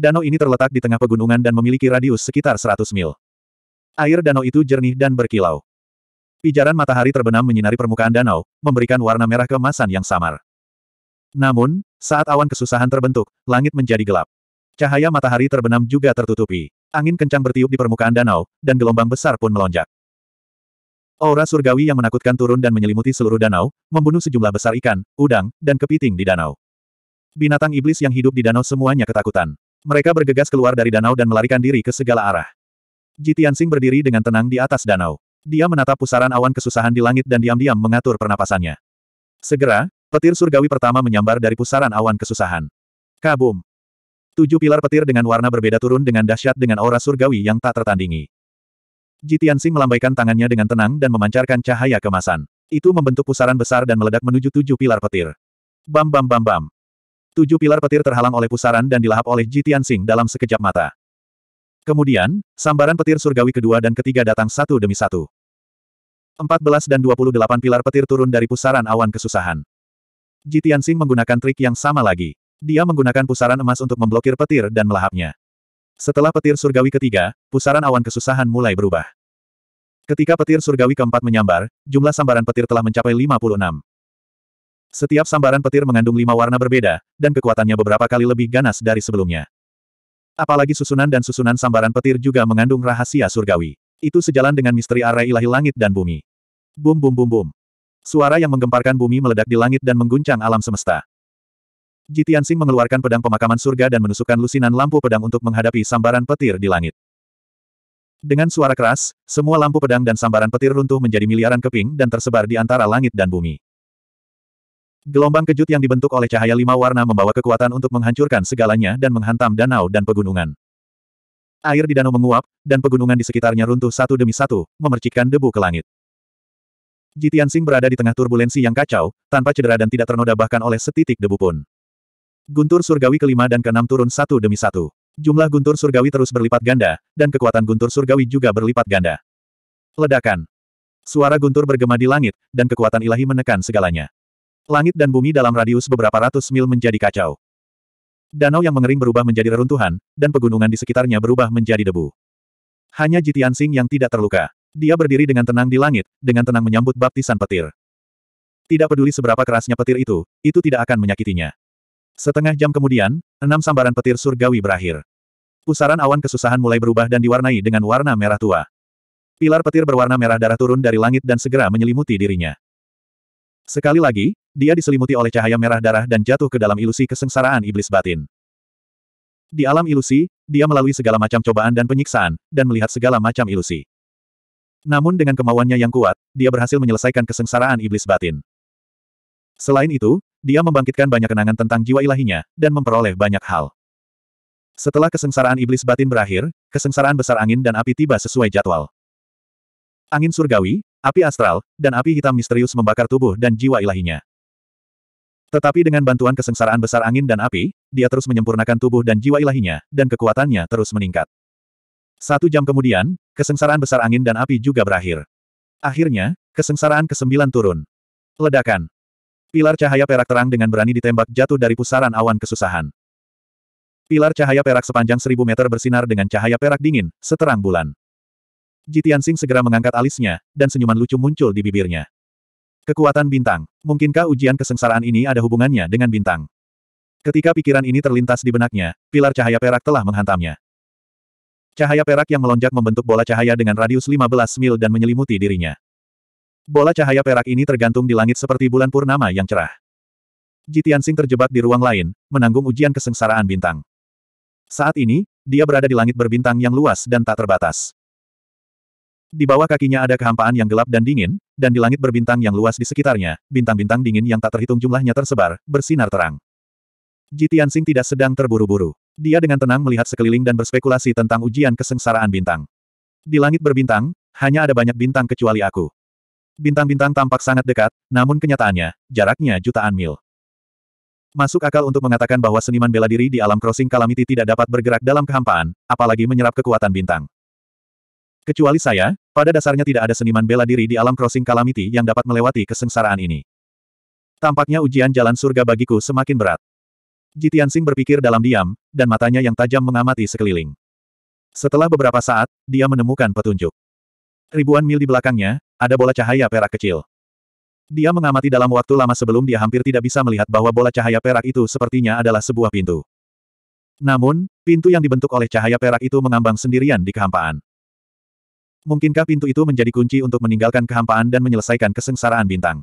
Danau ini terletak di tengah pegunungan dan memiliki radius sekitar 100 mil. Air danau itu jernih dan berkilau. Pijaran matahari terbenam menyinari permukaan danau, memberikan warna merah keemasan yang samar. Namun, saat awan kesusahan terbentuk, langit menjadi gelap. Cahaya matahari terbenam juga tertutupi. Angin kencang bertiup di permukaan danau, dan gelombang besar pun melonjak. Aura surgawi yang menakutkan turun dan menyelimuti seluruh danau, membunuh sejumlah besar ikan, udang, dan kepiting di danau. Binatang iblis yang hidup di danau semuanya ketakutan. Mereka bergegas keluar dari danau dan melarikan diri ke segala arah. Jitiansing berdiri dengan tenang di atas danau. Dia menatap pusaran awan kesusahan di langit dan diam-diam mengatur pernapasannya. Segera, petir surgawi pertama menyambar dari pusaran awan kesusahan. Kabum! Tujuh pilar petir dengan warna berbeda turun dengan dahsyat dengan aura surgawi yang tak tertandingi. Jitiansing melambaikan tangannya dengan tenang dan memancarkan cahaya kemasan. Itu membentuk pusaran besar dan meledak menuju tujuh pilar petir. Bam bam bam bam. Tujuh pilar petir terhalang oleh pusaran dan dilahap oleh Ji Tianxing dalam sekejap mata. Kemudian, sambaran petir surgawi kedua dan ketiga datang satu demi satu. Empat belas dan dua puluh delapan pilar petir turun dari pusaran awan kesusahan. Ji Tianxing menggunakan trik yang sama lagi. Dia menggunakan pusaran emas untuk memblokir petir dan melahapnya. Setelah petir surgawi ketiga, pusaran awan kesusahan mulai berubah. Ketika petir surgawi keempat menyambar, jumlah sambaran petir telah mencapai 56. Setiap sambaran petir mengandung lima warna berbeda, dan kekuatannya beberapa kali lebih ganas dari sebelumnya. Apalagi susunan dan susunan sambaran petir juga mengandung rahasia surgawi. Itu sejalan dengan misteri arah ilahi langit dan bumi. Bum bum bum bum. Suara yang menggemparkan bumi meledak di langit dan mengguncang alam semesta. Jitiansing mengeluarkan pedang pemakaman surga dan menusukkan lusinan lampu pedang untuk menghadapi sambaran petir di langit. Dengan suara keras, semua lampu pedang dan sambaran petir runtuh menjadi miliaran keping dan tersebar di antara langit dan bumi. Gelombang kejut yang dibentuk oleh cahaya lima warna membawa kekuatan untuk menghancurkan segalanya dan menghantam danau dan pegunungan. Air di danau menguap, dan pegunungan di sekitarnya runtuh satu demi satu, memercikkan debu ke langit. Jitian Sing berada di tengah turbulensi yang kacau, tanpa cedera dan tidak ternoda bahkan oleh setitik debu pun. Guntur surgawi kelima dan keenam turun satu demi satu. Jumlah guntur surgawi terus berlipat ganda, dan kekuatan guntur surgawi juga berlipat ganda. Ledakan. Suara guntur bergema di langit, dan kekuatan ilahi menekan segalanya. Langit dan bumi dalam radius beberapa ratus mil menjadi kacau. Danau yang mengering berubah menjadi reruntuhan, dan pegunungan di sekitarnya berubah menjadi debu. Hanya Jitian Sing yang tidak terluka. Dia berdiri dengan tenang di langit, dengan tenang menyambut baptisan petir. Tidak peduli seberapa kerasnya petir itu, itu tidak akan menyakitinya. Setengah jam kemudian, enam sambaran petir surgawi berakhir. Pusaran awan kesusahan mulai berubah dan diwarnai dengan warna merah tua. Pilar petir berwarna merah darah turun dari langit dan segera menyelimuti dirinya. Sekali lagi, dia diselimuti oleh cahaya merah darah dan jatuh ke dalam ilusi kesengsaraan iblis batin. Di alam ilusi, dia melalui segala macam cobaan dan penyiksaan, dan melihat segala macam ilusi. Namun dengan kemauannya yang kuat, dia berhasil menyelesaikan kesengsaraan iblis batin. Selain itu, dia membangkitkan banyak kenangan tentang jiwa ilahinya, dan memperoleh banyak hal. Setelah kesengsaraan iblis batin berakhir, kesengsaraan besar angin dan api tiba sesuai jadwal. Angin surgawi, api astral, dan api hitam misterius membakar tubuh dan jiwa ilahinya. Tetapi dengan bantuan kesengsaraan besar angin dan api, dia terus menyempurnakan tubuh dan jiwa ilahinya, dan kekuatannya terus meningkat. Satu jam kemudian, kesengsaraan besar angin dan api juga berakhir. Akhirnya, kesengsaraan ke kesembilan turun. Ledakan. Pilar cahaya perak terang dengan berani ditembak jatuh dari pusaran awan kesusahan. Pilar cahaya perak sepanjang seribu meter bersinar dengan cahaya perak dingin, seterang bulan. Jitian Sing segera mengangkat alisnya, dan senyuman lucu muncul di bibirnya. Kekuatan bintang. Mungkinkah ujian kesengsaraan ini ada hubungannya dengan bintang? Ketika pikiran ini terlintas di benaknya, pilar cahaya perak telah menghantamnya. Cahaya perak yang melonjak membentuk bola cahaya dengan radius 15 mil dan menyelimuti dirinya. Bola cahaya perak ini tergantung di langit seperti bulan purnama yang cerah. Jitiansing terjebak di ruang lain, menanggung ujian kesengsaraan bintang. Saat ini, dia berada di langit berbintang yang luas dan tak terbatas. Di bawah kakinya ada kehampaan yang gelap dan dingin, dan di langit berbintang yang luas di sekitarnya, bintang-bintang dingin yang tak terhitung jumlahnya tersebar, bersinar terang. Jitian Sing tidak sedang terburu-buru. Dia dengan tenang melihat sekeliling dan berspekulasi tentang ujian kesengsaraan bintang. Di langit berbintang, hanya ada banyak bintang kecuali aku. Bintang-bintang tampak sangat dekat, namun kenyataannya, jaraknya jutaan mil. Masuk akal untuk mengatakan bahwa seniman bela diri di alam crossing Kalamiti tidak dapat bergerak dalam kehampaan, apalagi menyerap kekuatan bintang. Kecuali saya, pada dasarnya tidak ada seniman bela diri di alam crossing calamity yang dapat melewati kesengsaraan ini. Tampaknya ujian jalan surga bagiku semakin berat. Jitian Jitiansing berpikir dalam diam, dan matanya yang tajam mengamati sekeliling. Setelah beberapa saat, dia menemukan petunjuk. Ribuan mil di belakangnya, ada bola cahaya perak kecil. Dia mengamati dalam waktu lama sebelum dia hampir tidak bisa melihat bahwa bola cahaya perak itu sepertinya adalah sebuah pintu. Namun, pintu yang dibentuk oleh cahaya perak itu mengambang sendirian di kehampaan. Mungkinkah pintu itu menjadi kunci untuk meninggalkan kehampaan dan menyelesaikan kesengsaraan bintang?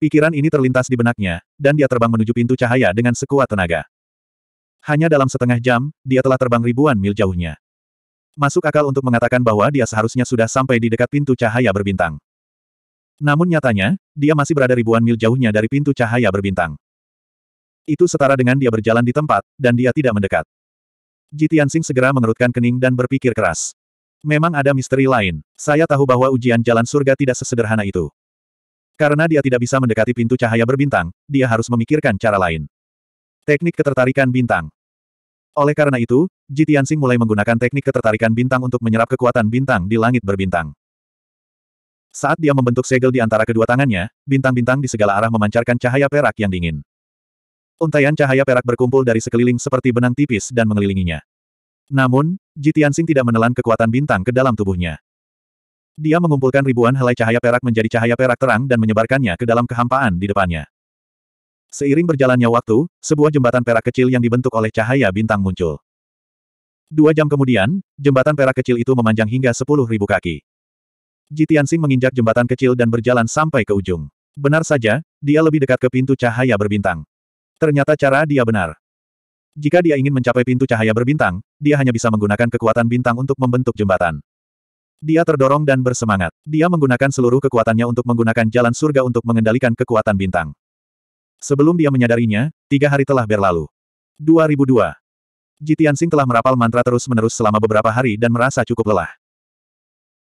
Pikiran ini terlintas di benaknya, dan dia terbang menuju pintu cahaya dengan sekuat tenaga. Hanya dalam setengah jam, dia telah terbang ribuan mil jauhnya. Masuk akal untuk mengatakan bahwa dia seharusnya sudah sampai di dekat pintu cahaya berbintang. Namun nyatanya, dia masih berada ribuan mil jauhnya dari pintu cahaya berbintang. Itu setara dengan dia berjalan di tempat, dan dia tidak mendekat. Jitian Singh segera mengerutkan kening dan berpikir keras. Memang ada misteri lain. Saya tahu bahwa ujian jalan surga tidak sesederhana itu. Karena dia tidak bisa mendekati pintu cahaya berbintang, dia harus memikirkan cara lain. Teknik ketertarikan bintang. Oleh karena itu, Ji mulai menggunakan teknik ketertarikan bintang untuk menyerap kekuatan bintang di langit berbintang. Saat dia membentuk segel di antara kedua tangannya, bintang-bintang di segala arah memancarkan cahaya perak yang dingin. Untaian cahaya perak berkumpul dari sekeliling seperti benang tipis dan mengelilinginya. Namun, Ji Tianxing tidak menelan kekuatan bintang ke dalam tubuhnya. Dia mengumpulkan ribuan helai cahaya perak menjadi cahaya perak terang dan menyebarkannya ke dalam kehampaan di depannya. Seiring berjalannya waktu, sebuah jembatan perak kecil yang dibentuk oleh cahaya bintang muncul. Dua jam kemudian, jembatan perak kecil itu memanjang hingga sepuluh ribu kaki. Ji Tianxing menginjak jembatan kecil dan berjalan sampai ke ujung. Benar saja, dia lebih dekat ke pintu cahaya berbintang. Ternyata cara dia benar. Jika dia ingin mencapai pintu cahaya berbintang, dia hanya bisa menggunakan kekuatan bintang untuk membentuk jembatan. Dia terdorong dan bersemangat. Dia menggunakan seluruh kekuatannya untuk menggunakan jalan surga untuk mengendalikan kekuatan bintang. Sebelum dia menyadarinya, tiga hari telah berlalu. 2002. Jitian telah merapal mantra terus-menerus selama beberapa hari dan merasa cukup lelah.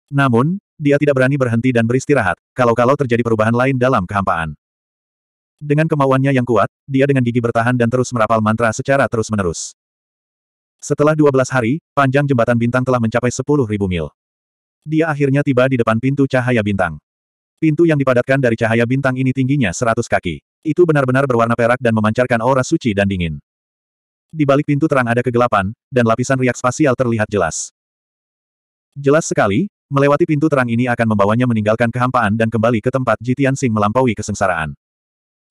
Namun, dia tidak berani berhenti dan beristirahat, kalau-kalau terjadi perubahan lain dalam kehampaan. Dengan kemauannya yang kuat, dia dengan gigi bertahan dan terus merapal mantra secara terus-menerus. Setelah 12 hari, panjang jembatan bintang telah mencapai 10.000 mil. Dia akhirnya tiba di depan pintu cahaya bintang. Pintu yang dipadatkan dari cahaya bintang ini tingginya 100 kaki. Itu benar-benar berwarna perak dan memancarkan aura suci dan dingin. Di balik pintu terang ada kegelapan, dan lapisan riak spasial terlihat jelas. Jelas sekali, melewati pintu terang ini akan membawanya meninggalkan kehampaan dan kembali ke tempat Jitian Sing melampaui kesengsaraan.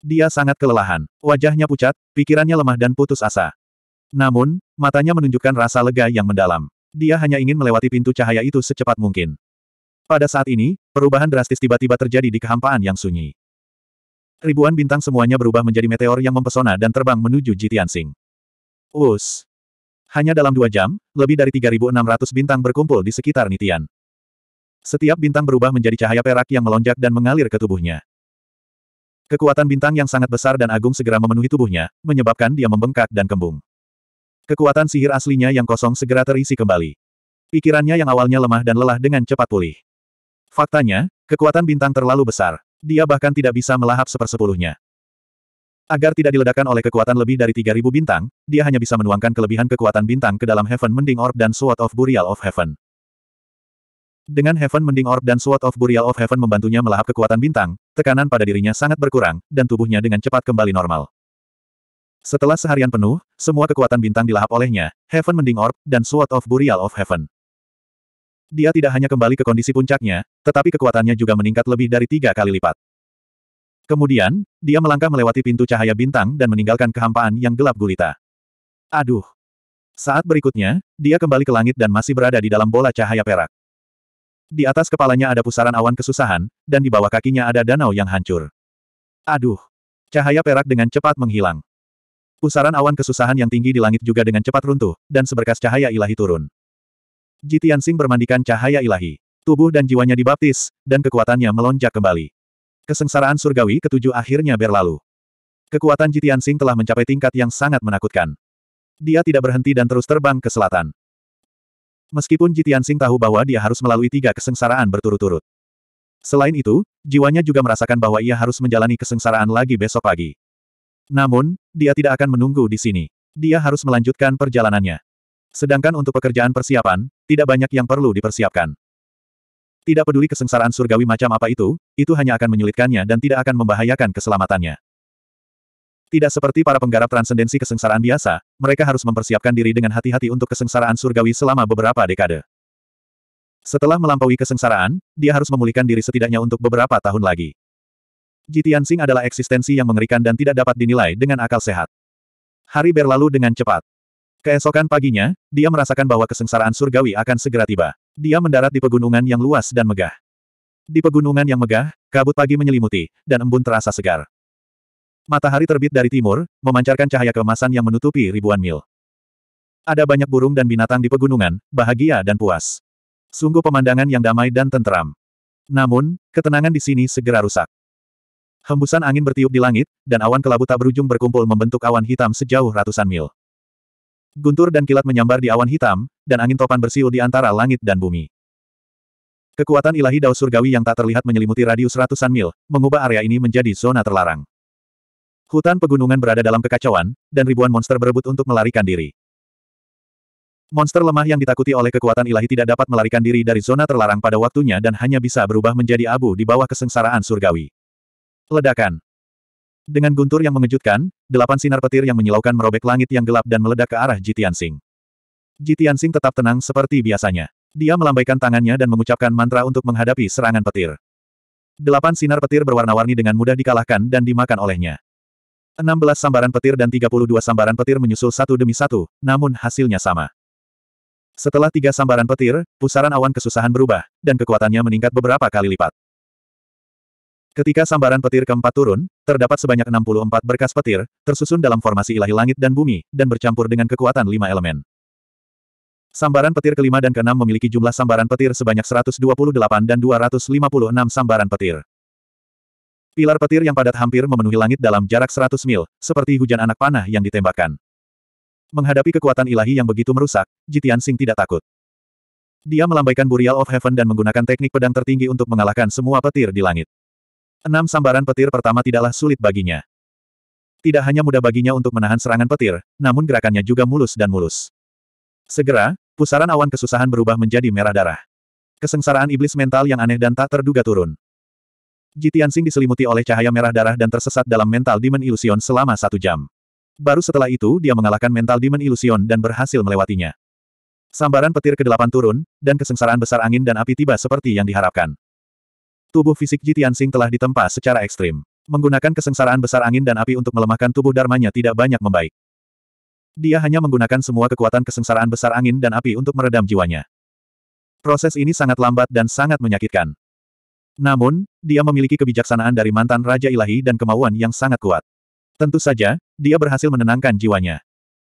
Dia sangat kelelahan, wajahnya pucat, pikirannya lemah dan putus asa. Namun, matanya menunjukkan rasa lega yang mendalam. Dia hanya ingin melewati pintu cahaya itu secepat mungkin. Pada saat ini, perubahan drastis tiba-tiba terjadi di kehampaan yang sunyi. Ribuan bintang semuanya berubah menjadi meteor yang mempesona dan terbang menuju Jitiansing. Us. Hanya dalam dua jam, lebih dari 3.600 bintang berkumpul di sekitar Nitian. Setiap bintang berubah menjadi cahaya perak yang melonjak dan mengalir ke tubuhnya. Kekuatan bintang yang sangat besar dan agung segera memenuhi tubuhnya, menyebabkan dia membengkak dan kembung. Kekuatan sihir aslinya yang kosong segera terisi kembali. Pikirannya yang awalnya lemah dan lelah dengan cepat pulih. Faktanya, kekuatan bintang terlalu besar. Dia bahkan tidak bisa melahap sepersepuluhnya. Agar tidak diledakkan oleh kekuatan lebih dari 3000 bintang, dia hanya bisa menuangkan kelebihan kekuatan bintang ke dalam Heaven Mending Orb dan Sword of Burial of Heaven. Dengan Heaven Mending Orb dan Sword of Burial of Heaven membantunya melahap kekuatan bintang, tekanan pada dirinya sangat berkurang, dan tubuhnya dengan cepat kembali normal. Setelah seharian penuh, semua kekuatan bintang dilahap olehnya, Heaven Mending Orb, dan Sword of Burial of Heaven. Dia tidak hanya kembali ke kondisi puncaknya, tetapi kekuatannya juga meningkat lebih dari tiga kali lipat. Kemudian, dia melangkah melewati pintu cahaya bintang dan meninggalkan kehampaan yang gelap gulita. Aduh! Saat berikutnya, dia kembali ke langit dan masih berada di dalam bola cahaya perak. Di atas kepalanya ada pusaran awan kesusahan, dan di bawah kakinya ada danau yang hancur. Aduh! Cahaya perak dengan cepat menghilang. Pusaran awan kesusahan yang tinggi di langit juga dengan cepat runtuh, dan seberkas cahaya ilahi turun. Jitian Sing bermandikan cahaya ilahi. Tubuh dan jiwanya dibaptis, dan kekuatannya melonjak kembali. Kesengsaraan surgawi ketujuh akhirnya berlalu. Kekuatan Jitian Sing telah mencapai tingkat yang sangat menakutkan. Dia tidak berhenti dan terus terbang ke selatan. Meskipun Jitian Sing tahu bahwa dia harus melalui tiga kesengsaraan berturut-turut. Selain itu, jiwanya juga merasakan bahwa ia harus menjalani kesengsaraan lagi besok pagi. Namun, dia tidak akan menunggu di sini. Dia harus melanjutkan perjalanannya. Sedangkan untuk pekerjaan persiapan, tidak banyak yang perlu dipersiapkan. Tidak peduli kesengsaraan surgawi macam apa itu, itu hanya akan menyulitkannya dan tidak akan membahayakan keselamatannya. Tidak seperti para penggarap transendensi kesengsaraan biasa, mereka harus mempersiapkan diri dengan hati-hati untuk kesengsaraan surgawi selama beberapa dekade. Setelah melampaui kesengsaraan, dia harus memulihkan diri setidaknya untuk beberapa tahun lagi. Jitian Sing adalah eksistensi yang mengerikan dan tidak dapat dinilai dengan akal sehat. Hari berlalu dengan cepat. Keesokan paginya, dia merasakan bahwa kesengsaraan surgawi akan segera tiba. Dia mendarat di pegunungan yang luas dan megah. Di pegunungan yang megah, kabut pagi menyelimuti, dan embun terasa segar. Matahari terbit dari timur, memancarkan cahaya keemasan yang menutupi ribuan mil. Ada banyak burung dan binatang di pegunungan, bahagia dan puas. Sungguh pemandangan yang damai dan tenteram. Namun, ketenangan di sini segera rusak. Hembusan angin bertiup di langit, dan awan kelabu tak berujung berkumpul membentuk awan hitam sejauh ratusan mil. Guntur dan kilat menyambar di awan hitam, dan angin topan bersiul di antara langit dan bumi. Kekuatan ilahi Dao Surgawi yang tak terlihat menyelimuti radius ratusan mil, mengubah area ini menjadi zona terlarang. Hutan pegunungan berada dalam kekacauan, dan ribuan monster berebut untuk melarikan diri. Monster lemah yang ditakuti oleh kekuatan ilahi tidak dapat melarikan diri dari zona terlarang pada waktunya dan hanya bisa berubah menjadi abu di bawah kesengsaraan surgawi. Ledakan Dengan guntur yang mengejutkan, delapan sinar petir yang menyilaukan merobek langit yang gelap dan meledak ke arah Jitian Sing. Jitian Sing tetap tenang seperti biasanya. Dia melambaikan tangannya dan mengucapkan mantra untuk menghadapi serangan petir. Delapan sinar petir berwarna-warni dengan mudah dikalahkan dan dimakan olehnya. 16 sambaran petir dan 32 sambaran petir menyusul satu demi satu, namun hasilnya sama. Setelah tiga sambaran petir, pusaran awan kesusahan berubah, dan kekuatannya meningkat beberapa kali lipat. Ketika sambaran petir keempat turun, terdapat sebanyak 64 berkas petir, tersusun dalam formasi ilahi langit dan bumi, dan bercampur dengan kekuatan lima elemen. Sambaran petir kelima dan keenam memiliki jumlah sambaran petir sebanyak 128 dan 256 sambaran petir. Pilar petir yang padat hampir memenuhi langit dalam jarak 100 mil, seperti hujan anak panah yang ditembakkan. Menghadapi kekuatan ilahi yang begitu merusak, Jitian Sing tidak takut. Dia melambaikan Burial of Heaven dan menggunakan teknik pedang tertinggi untuk mengalahkan semua petir di langit. Enam sambaran petir pertama tidaklah sulit baginya. Tidak hanya mudah baginya untuk menahan serangan petir, namun gerakannya juga mulus dan mulus. Segera, pusaran awan kesusahan berubah menjadi merah darah. Kesengsaraan iblis mental yang aneh dan tak terduga turun. Jitiansing diselimuti oleh cahaya merah darah dan tersesat dalam mental Demon Illusion selama satu jam. Baru setelah itu dia mengalahkan mental Demon Illusion dan berhasil melewatinya. Sambaran petir ke-8 turun, dan kesengsaraan besar angin dan api tiba seperti yang diharapkan. Tubuh fisik Jitiansing telah ditempa secara ekstrim. Menggunakan kesengsaraan besar angin dan api untuk melemahkan tubuh darmanya tidak banyak membaik. Dia hanya menggunakan semua kekuatan kesengsaraan besar angin dan api untuk meredam jiwanya. Proses ini sangat lambat dan sangat menyakitkan. Namun, dia memiliki kebijaksanaan dari mantan Raja Ilahi dan kemauan yang sangat kuat. Tentu saja, dia berhasil menenangkan jiwanya.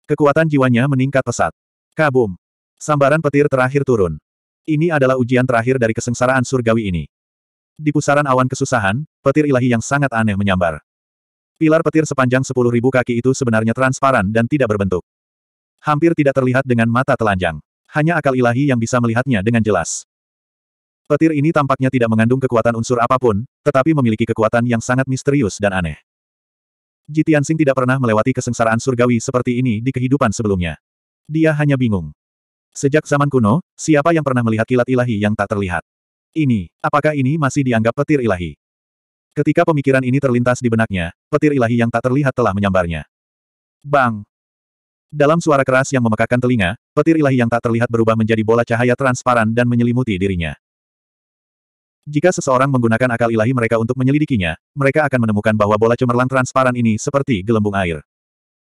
Kekuatan jiwanya meningkat pesat. Kabum! Sambaran petir terakhir turun. Ini adalah ujian terakhir dari kesengsaraan surgawi ini. Di pusaran awan kesusahan, petir ilahi yang sangat aneh menyambar. Pilar petir sepanjang 10.000 kaki itu sebenarnya transparan dan tidak berbentuk. Hampir tidak terlihat dengan mata telanjang. Hanya akal ilahi yang bisa melihatnya dengan jelas. Petir ini tampaknya tidak mengandung kekuatan unsur apapun, tetapi memiliki kekuatan yang sangat misterius dan aneh. Jitiansing tidak pernah melewati kesengsaraan surgawi seperti ini di kehidupan sebelumnya. Dia hanya bingung. Sejak zaman kuno, siapa yang pernah melihat kilat ilahi yang tak terlihat? Ini, apakah ini masih dianggap petir ilahi? Ketika pemikiran ini terlintas di benaknya, petir ilahi yang tak terlihat telah menyambarnya. Bang! Dalam suara keras yang memekakkan telinga, petir ilahi yang tak terlihat berubah menjadi bola cahaya transparan dan menyelimuti dirinya. Jika seseorang menggunakan akal ilahi mereka untuk menyelidikinya, mereka akan menemukan bahwa bola cemerlang transparan ini seperti gelembung air.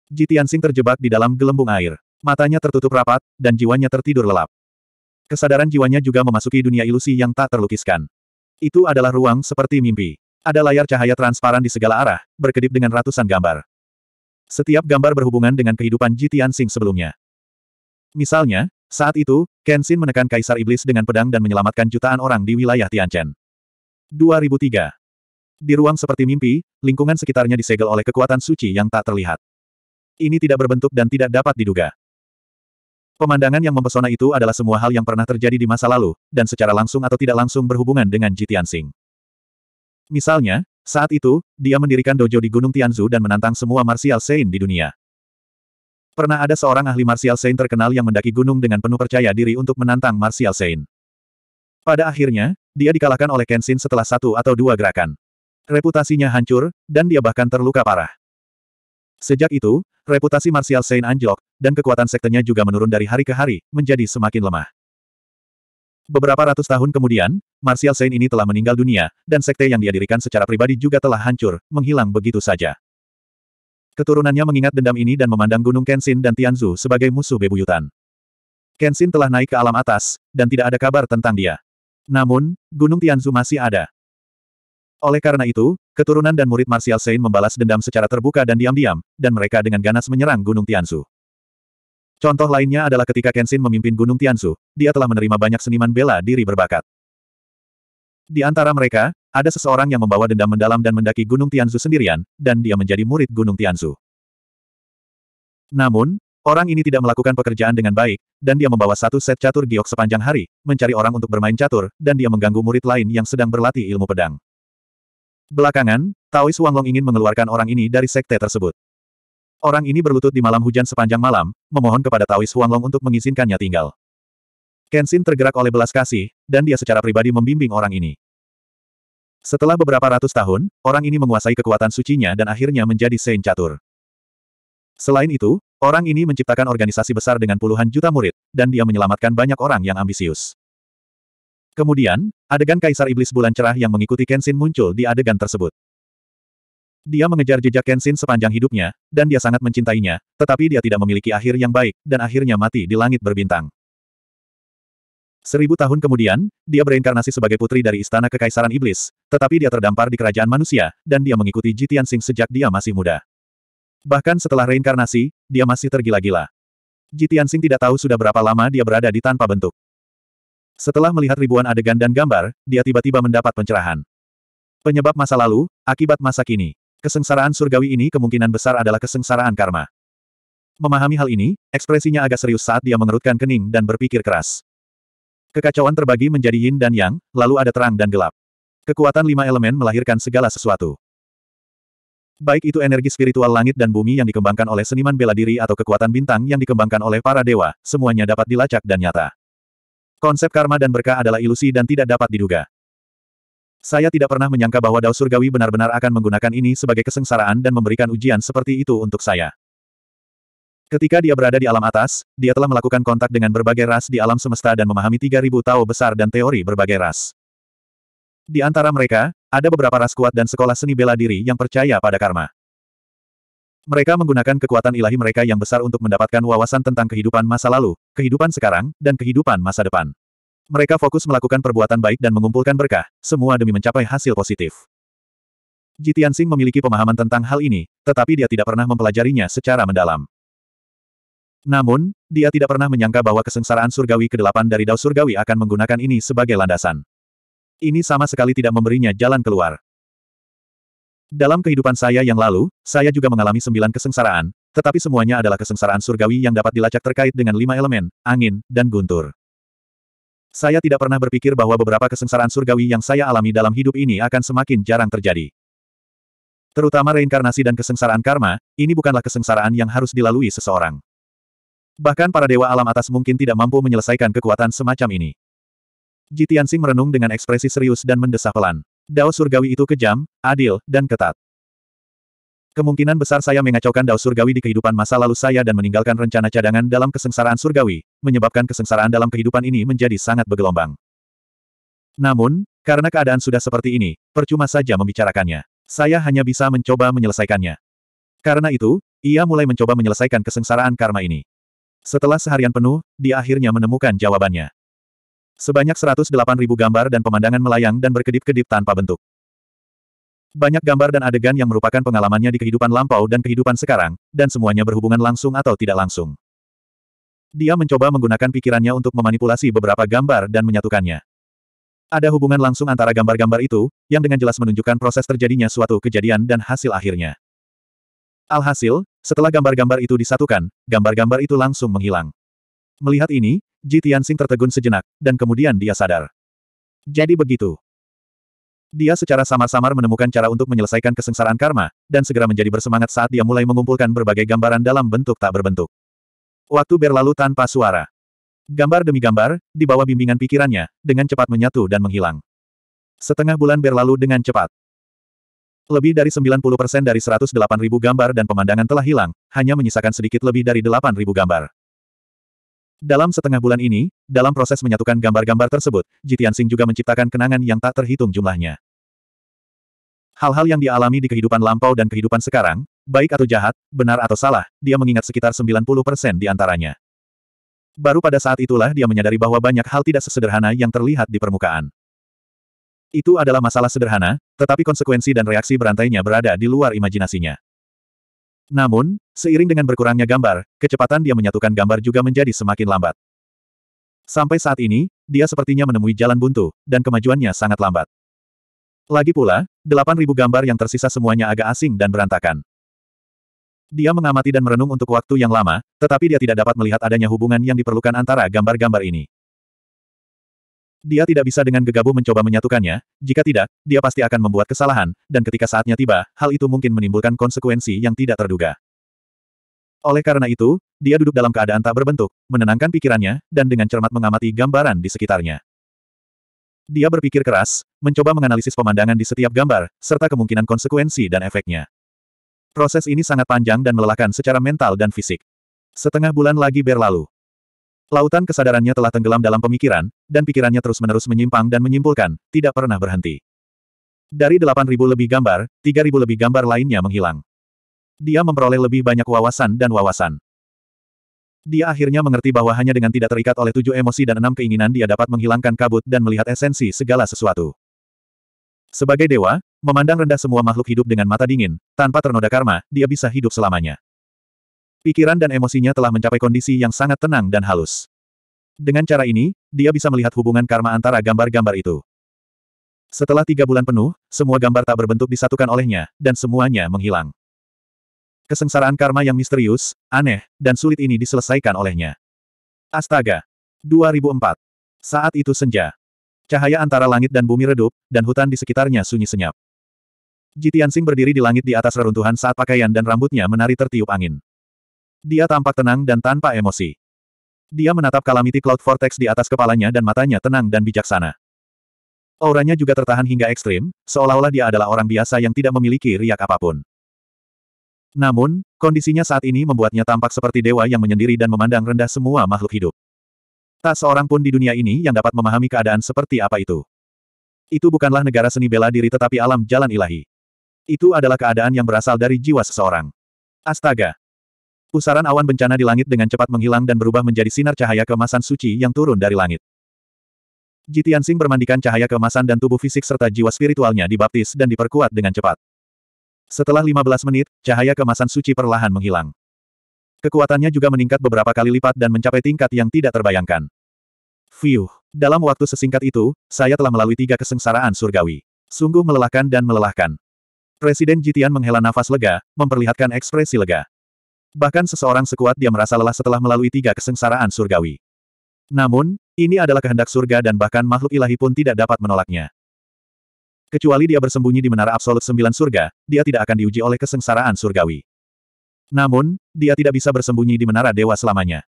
Jitiansing terjebak di dalam gelembung air. Matanya tertutup rapat, dan jiwanya tertidur lelap. Kesadaran jiwanya juga memasuki dunia ilusi yang tak terlukiskan. Itu adalah ruang seperti mimpi. Ada layar cahaya transparan di segala arah, berkedip dengan ratusan gambar. Setiap gambar berhubungan dengan kehidupan Jitiansing sebelumnya. Misalnya, saat itu, Kenshin menekan Kaisar Iblis dengan pedang dan menyelamatkan jutaan orang di wilayah Tianchen. 2003. Di ruang seperti mimpi, lingkungan sekitarnya disegel oleh kekuatan suci yang tak terlihat. Ini tidak berbentuk dan tidak dapat diduga. Pemandangan yang mempesona itu adalah semua hal yang pernah terjadi di masa lalu, dan secara langsung atau tidak langsung berhubungan dengan Ji Sing. Misalnya, saat itu, dia mendirikan dojo di Gunung Tianzu dan menantang semua martial sein di dunia. Pernah ada seorang ahli martial saint terkenal yang mendaki gunung dengan penuh percaya diri untuk menantang martial saint. Pada akhirnya, dia dikalahkan oleh Kenshin setelah satu atau dua gerakan. Reputasinya hancur, dan dia bahkan terluka parah. Sejak itu, reputasi martial saint anjlok, dan kekuatan sektenya juga menurun dari hari ke hari, menjadi semakin lemah. Beberapa ratus tahun kemudian, Martial Saint ini telah meninggal dunia, dan sekte yang dia dirikan secara pribadi juga telah hancur, menghilang begitu saja. Keturunannya mengingat dendam ini dan memandang Gunung Kenshin dan Tianzu sebagai musuh bebuyutan. Kenshin telah naik ke alam atas, dan tidak ada kabar tentang dia. Namun, Gunung Tianzu masih ada. Oleh karena itu, keturunan dan murid Martial Saint membalas dendam secara terbuka dan diam-diam, dan mereka dengan ganas menyerang Gunung Tianzu. Contoh lainnya adalah ketika Kenshin memimpin Gunung Tianzu, dia telah menerima banyak seniman bela diri berbakat. Di antara mereka, ada seseorang yang membawa dendam mendalam dan mendaki Gunung Tianzu sendirian, dan dia menjadi murid Gunung Tianzu. Namun, orang ini tidak melakukan pekerjaan dengan baik, dan dia membawa satu set catur giok sepanjang hari, mencari orang untuk bermain catur, dan dia mengganggu murid lain yang sedang berlatih ilmu pedang. Belakangan, Taois Wanglong ingin mengeluarkan orang ini dari sekte tersebut. Orang ini berlutut di malam hujan sepanjang malam, memohon kepada Taois Wanglong untuk mengizinkannya tinggal. Kenshin tergerak oleh belas kasih, dan dia secara pribadi membimbing orang ini. Setelah beberapa ratus tahun, orang ini menguasai kekuatan sucinya dan akhirnya menjadi Saint Catur. Selain itu, orang ini menciptakan organisasi besar dengan puluhan juta murid, dan dia menyelamatkan banyak orang yang ambisius. Kemudian, adegan Kaisar Iblis Bulan Cerah yang mengikuti Kenshin muncul di adegan tersebut. Dia mengejar jejak Kenshin sepanjang hidupnya, dan dia sangat mencintainya, tetapi dia tidak memiliki akhir yang baik, dan akhirnya mati di langit berbintang. Seribu tahun kemudian, dia bereinkarnasi sebagai putri dari Istana Kekaisaran Iblis, tetapi dia terdampar di kerajaan manusia, dan dia mengikuti Jitian Sing sejak dia masih muda. Bahkan setelah reinkarnasi, dia masih tergila-gila. Jitian Sing tidak tahu sudah berapa lama dia berada di tanpa bentuk. Setelah melihat ribuan adegan dan gambar, dia tiba-tiba mendapat pencerahan. Penyebab masa lalu, akibat masa kini. Kesengsaraan surgawi ini kemungkinan besar adalah kesengsaraan karma. Memahami hal ini, ekspresinya agak serius saat dia mengerutkan kening dan berpikir keras. Kekacauan terbagi menjadi yin dan yang, lalu ada terang dan gelap. Kekuatan lima elemen melahirkan segala sesuatu. Baik itu energi spiritual langit dan bumi yang dikembangkan oleh seniman bela diri atau kekuatan bintang yang dikembangkan oleh para dewa, semuanya dapat dilacak dan nyata. Konsep karma dan berkah adalah ilusi dan tidak dapat diduga. Saya tidak pernah menyangka bahwa Dao Surgawi benar-benar akan menggunakan ini sebagai kesengsaraan dan memberikan ujian seperti itu untuk saya. Ketika dia berada di alam atas, dia telah melakukan kontak dengan berbagai ras di alam semesta dan memahami 3.000 Tao besar dan teori berbagai ras. Di antara mereka, ada beberapa ras kuat dan sekolah seni bela diri yang percaya pada karma. Mereka menggunakan kekuatan ilahi mereka yang besar untuk mendapatkan wawasan tentang kehidupan masa lalu, kehidupan sekarang, dan kehidupan masa depan. Mereka fokus melakukan perbuatan baik dan mengumpulkan berkah, semua demi mencapai hasil positif. Jitian Singh memiliki pemahaman tentang hal ini, tetapi dia tidak pernah mempelajarinya secara mendalam. Namun, dia tidak pernah menyangka bahwa kesengsaraan surgawi ke-8 dari Dao Surgawi akan menggunakan ini sebagai landasan. Ini sama sekali tidak memberinya jalan keluar. Dalam kehidupan saya yang lalu, saya juga mengalami sembilan kesengsaraan, tetapi semuanya adalah kesengsaraan surgawi yang dapat dilacak terkait dengan lima elemen, angin, dan guntur. Saya tidak pernah berpikir bahwa beberapa kesengsaraan surgawi yang saya alami dalam hidup ini akan semakin jarang terjadi. Terutama reinkarnasi dan kesengsaraan karma, ini bukanlah kesengsaraan yang harus dilalui seseorang. Bahkan para dewa alam atas mungkin tidak mampu menyelesaikan kekuatan semacam ini. Jitiansing merenung dengan ekspresi serius dan mendesah pelan. Dao surgawi itu kejam, adil, dan ketat. Kemungkinan besar saya mengacaukan dao surgawi di kehidupan masa lalu saya dan meninggalkan rencana cadangan dalam kesengsaraan surgawi, menyebabkan kesengsaraan dalam kehidupan ini menjadi sangat bergelombang. Namun, karena keadaan sudah seperti ini, percuma saja membicarakannya. Saya hanya bisa mencoba menyelesaikannya. Karena itu, ia mulai mencoba menyelesaikan kesengsaraan karma ini. Setelah seharian penuh, dia akhirnya menemukan jawabannya. Sebanyak 108.000 gambar dan pemandangan melayang dan berkedip-kedip tanpa bentuk. Banyak gambar dan adegan yang merupakan pengalamannya di kehidupan lampau dan kehidupan sekarang, dan semuanya berhubungan langsung atau tidak langsung. Dia mencoba menggunakan pikirannya untuk memanipulasi beberapa gambar dan menyatukannya. Ada hubungan langsung antara gambar-gambar itu, yang dengan jelas menunjukkan proses terjadinya suatu kejadian dan hasil akhirnya. Alhasil, setelah gambar-gambar itu disatukan, gambar-gambar itu langsung menghilang. Melihat ini, Ji Tianxing tertegun sejenak, dan kemudian dia sadar. Jadi begitu. Dia secara samar-samar menemukan cara untuk menyelesaikan kesengsaraan karma, dan segera menjadi bersemangat saat dia mulai mengumpulkan berbagai gambaran dalam bentuk tak berbentuk. Waktu berlalu tanpa suara. Gambar demi gambar, di bawah bimbingan pikirannya, dengan cepat menyatu dan menghilang. Setengah bulan berlalu dengan cepat. Lebih dari 90% dari 108.000 gambar dan pemandangan telah hilang, hanya menyisakan sedikit lebih dari 8.000 gambar. Dalam setengah bulan ini, dalam proses menyatukan gambar-gambar tersebut, Jitian Sing juga menciptakan kenangan yang tak terhitung jumlahnya. Hal-hal yang dialami di kehidupan lampau dan kehidupan sekarang, baik atau jahat, benar atau salah, dia mengingat sekitar 90% di antaranya. Baru pada saat itulah dia menyadari bahwa banyak hal tidak sesederhana yang terlihat di permukaan. Itu adalah masalah sederhana, tetapi konsekuensi dan reaksi berantainya berada di luar imajinasinya. Namun, seiring dengan berkurangnya gambar, kecepatan dia menyatukan gambar juga menjadi semakin lambat. Sampai saat ini, dia sepertinya menemui jalan buntu, dan kemajuannya sangat lambat. Lagi pula, 8.000 gambar yang tersisa semuanya agak asing dan berantakan. Dia mengamati dan merenung untuk waktu yang lama, tetapi dia tidak dapat melihat adanya hubungan yang diperlukan antara gambar-gambar ini. Dia tidak bisa dengan gegabah mencoba menyatukannya, jika tidak, dia pasti akan membuat kesalahan, dan ketika saatnya tiba, hal itu mungkin menimbulkan konsekuensi yang tidak terduga. Oleh karena itu, dia duduk dalam keadaan tak berbentuk, menenangkan pikirannya, dan dengan cermat mengamati gambaran di sekitarnya. Dia berpikir keras, mencoba menganalisis pemandangan di setiap gambar, serta kemungkinan konsekuensi dan efeknya. Proses ini sangat panjang dan melelahkan secara mental dan fisik. Setengah bulan lagi berlalu. Lautan kesadarannya telah tenggelam dalam pemikiran, dan pikirannya terus-menerus menyimpang dan menyimpulkan, tidak pernah berhenti. Dari 8.000 lebih gambar, 3.000 lebih gambar lainnya menghilang. Dia memperoleh lebih banyak wawasan dan wawasan. Dia akhirnya mengerti bahwa hanya dengan tidak terikat oleh tujuh emosi dan enam keinginan dia dapat menghilangkan kabut dan melihat esensi segala sesuatu. Sebagai dewa, memandang rendah semua makhluk hidup dengan mata dingin, tanpa ternoda karma, dia bisa hidup selamanya. Pikiran dan emosinya telah mencapai kondisi yang sangat tenang dan halus. Dengan cara ini, dia bisa melihat hubungan karma antara gambar-gambar itu. Setelah tiga bulan penuh, semua gambar tak berbentuk disatukan olehnya, dan semuanya menghilang. Kesengsaraan karma yang misterius, aneh, dan sulit ini diselesaikan olehnya. Astaga! 2004. Saat itu senja. Cahaya antara langit dan bumi redup, dan hutan di sekitarnya sunyi senyap. Jitiansing berdiri di langit di atas reruntuhan saat pakaian dan rambutnya menari tertiup angin. Dia tampak tenang dan tanpa emosi. Dia menatap kalamiti Cloud Vortex di atas kepalanya dan matanya tenang dan bijaksana. Auranya juga tertahan hingga ekstrim, seolah-olah dia adalah orang biasa yang tidak memiliki riak apapun. Namun, kondisinya saat ini membuatnya tampak seperti dewa yang menyendiri dan memandang rendah semua makhluk hidup. Tak seorang pun di dunia ini yang dapat memahami keadaan seperti apa itu. Itu bukanlah negara seni bela diri tetapi alam jalan ilahi. Itu adalah keadaan yang berasal dari jiwa seseorang. Astaga! Pusaran awan bencana di langit dengan cepat menghilang dan berubah menjadi sinar cahaya kemasan suci yang turun dari langit. Jitian Sing bermandikan cahaya kemasan dan tubuh fisik serta jiwa spiritualnya dibaptis dan diperkuat dengan cepat. Setelah 15 menit, cahaya kemasan suci perlahan menghilang. Kekuatannya juga meningkat beberapa kali lipat dan mencapai tingkat yang tidak terbayangkan. Fiuh. Dalam waktu sesingkat itu, saya telah melalui tiga kesengsaraan surgawi. Sungguh melelahkan dan melelahkan. Presiden Jitian menghela nafas lega, memperlihatkan ekspresi lega. Bahkan seseorang sekuat dia merasa lelah setelah melalui tiga kesengsaraan surgawi. Namun, ini adalah kehendak surga dan bahkan makhluk ilahi pun tidak dapat menolaknya. Kecuali dia bersembunyi di menara absolut sembilan surga, dia tidak akan diuji oleh kesengsaraan surgawi. Namun, dia tidak bisa bersembunyi di menara dewa selamanya.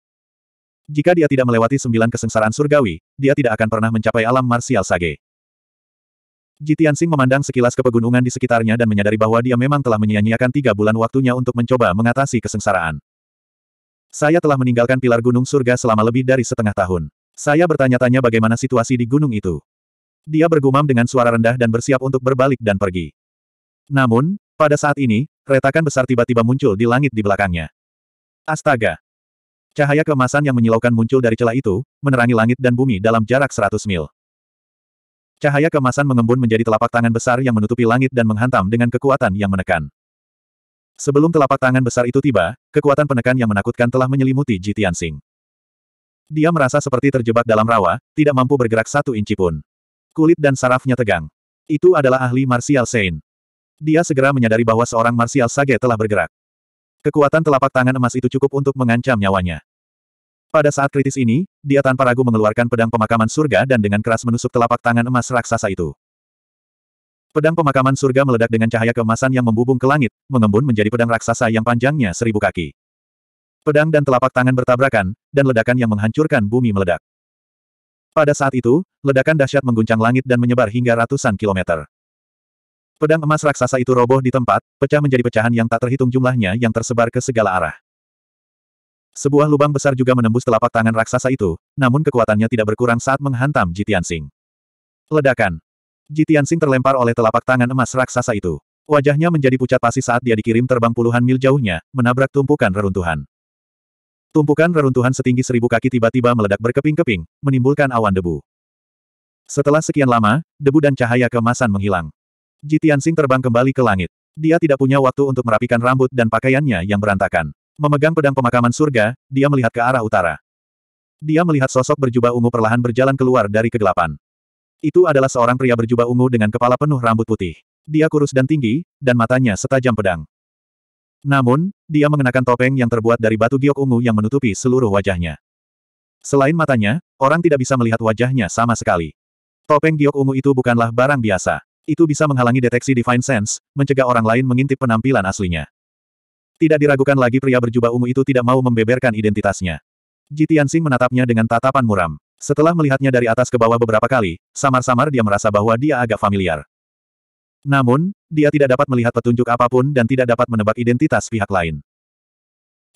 Jika dia tidak melewati sembilan kesengsaraan surgawi, dia tidak akan pernah mencapai alam marsial sage. Jitian Sing memandang sekilas ke pegunungan di sekitarnya dan menyadari bahwa dia memang telah menyia-nyiakan tiga bulan waktunya untuk mencoba mengatasi kesengsaraan. Saya telah meninggalkan pilar gunung surga selama lebih dari setengah tahun. Saya bertanya-tanya bagaimana situasi di gunung itu. Dia bergumam dengan suara rendah dan bersiap untuk berbalik dan pergi. Namun, pada saat ini, retakan besar tiba-tiba muncul di langit di belakangnya. Astaga! Cahaya kemasan yang menyilaukan muncul dari celah itu, menerangi langit dan bumi dalam jarak 100 mil. Cahaya kemasan mengembun menjadi telapak tangan besar yang menutupi langit dan menghantam dengan kekuatan yang menekan. Sebelum telapak tangan besar itu tiba, kekuatan penekan yang menakutkan telah menyelimuti Ji Tianxing. Dia merasa seperti terjebak dalam rawa, tidak mampu bergerak satu inci pun. Kulit dan sarafnya tegang. Itu adalah ahli Martial Sein. Dia segera menyadari bahwa seorang Martial Sage telah bergerak. Kekuatan telapak tangan emas itu cukup untuk mengancam nyawanya. Pada saat kritis ini, dia tanpa ragu mengeluarkan pedang pemakaman surga dan dengan keras menusuk telapak tangan emas raksasa itu. Pedang pemakaman surga meledak dengan cahaya keemasan yang membubung ke langit, mengembun menjadi pedang raksasa yang panjangnya seribu kaki. Pedang dan telapak tangan bertabrakan, dan ledakan yang menghancurkan bumi meledak. Pada saat itu, ledakan dahsyat mengguncang langit dan menyebar hingga ratusan kilometer. Pedang emas raksasa itu roboh di tempat, pecah menjadi pecahan yang tak terhitung jumlahnya yang tersebar ke segala arah. Sebuah lubang besar juga menembus telapak tangan raksasa itu, namun kekuatannya tidak berkurang saat menghantam Jitian Sing. Ledakan. Jitian Sing terlempar oleh telapak tangan emas raksasa itu. Wajahnya menjadi pucat pasi saat dia dikirim terbang puluhan mil jauhnya, menabrak tumpukan reruntuhan. Tumpukan reruntuhan setinggi seribu kaki tiba-tiba meledak berkeping-keping, menimbulkan awan debu. Setelah sekian lama, debu dan cahaya kemasan menghilang. Jitian Sing terbang kembali ke langit. Dia tidak punya waktu untuk merapikan rambut dan pakaiannya yang berantakan. Memegang pedang pemakaman surga, dia melihat ke arah utara. Dia melihat sosok berjubah ungu perlahan berjalan keluar dari kegelapan. Itu adalah seorang pria berjubah ungu dengan kepala penuh rambut putih. Dia kurus dan tinggi, dan matanya setajam pedang. Namun, dia mengenakan topeng yang terbuat dari batu giok ungu yang menutupi seluruh wajahnya. Selain matanya, orang tidak bisa melihat wajahnya sama sekali. Topeng giok ungu itu bukanlah barang biasa. Itu bisa menghalangi deteksi Divine Sense, mencegah orang lain mengintip penampilan aslinya. Tidak diragukan lagi pria berjubah ungu itu tidak mau membeberkan identitasnya. Jitiansing menatapnya dengan tatapan muram. Setelah melihatnya dari atas ke bawah beberapa kali, samar-samar dia merasa bahwa dia agak familiar. Namun, dia tidak dapat melihat petunjuk apapun dan tidak dapat menebak identitas pihak lain.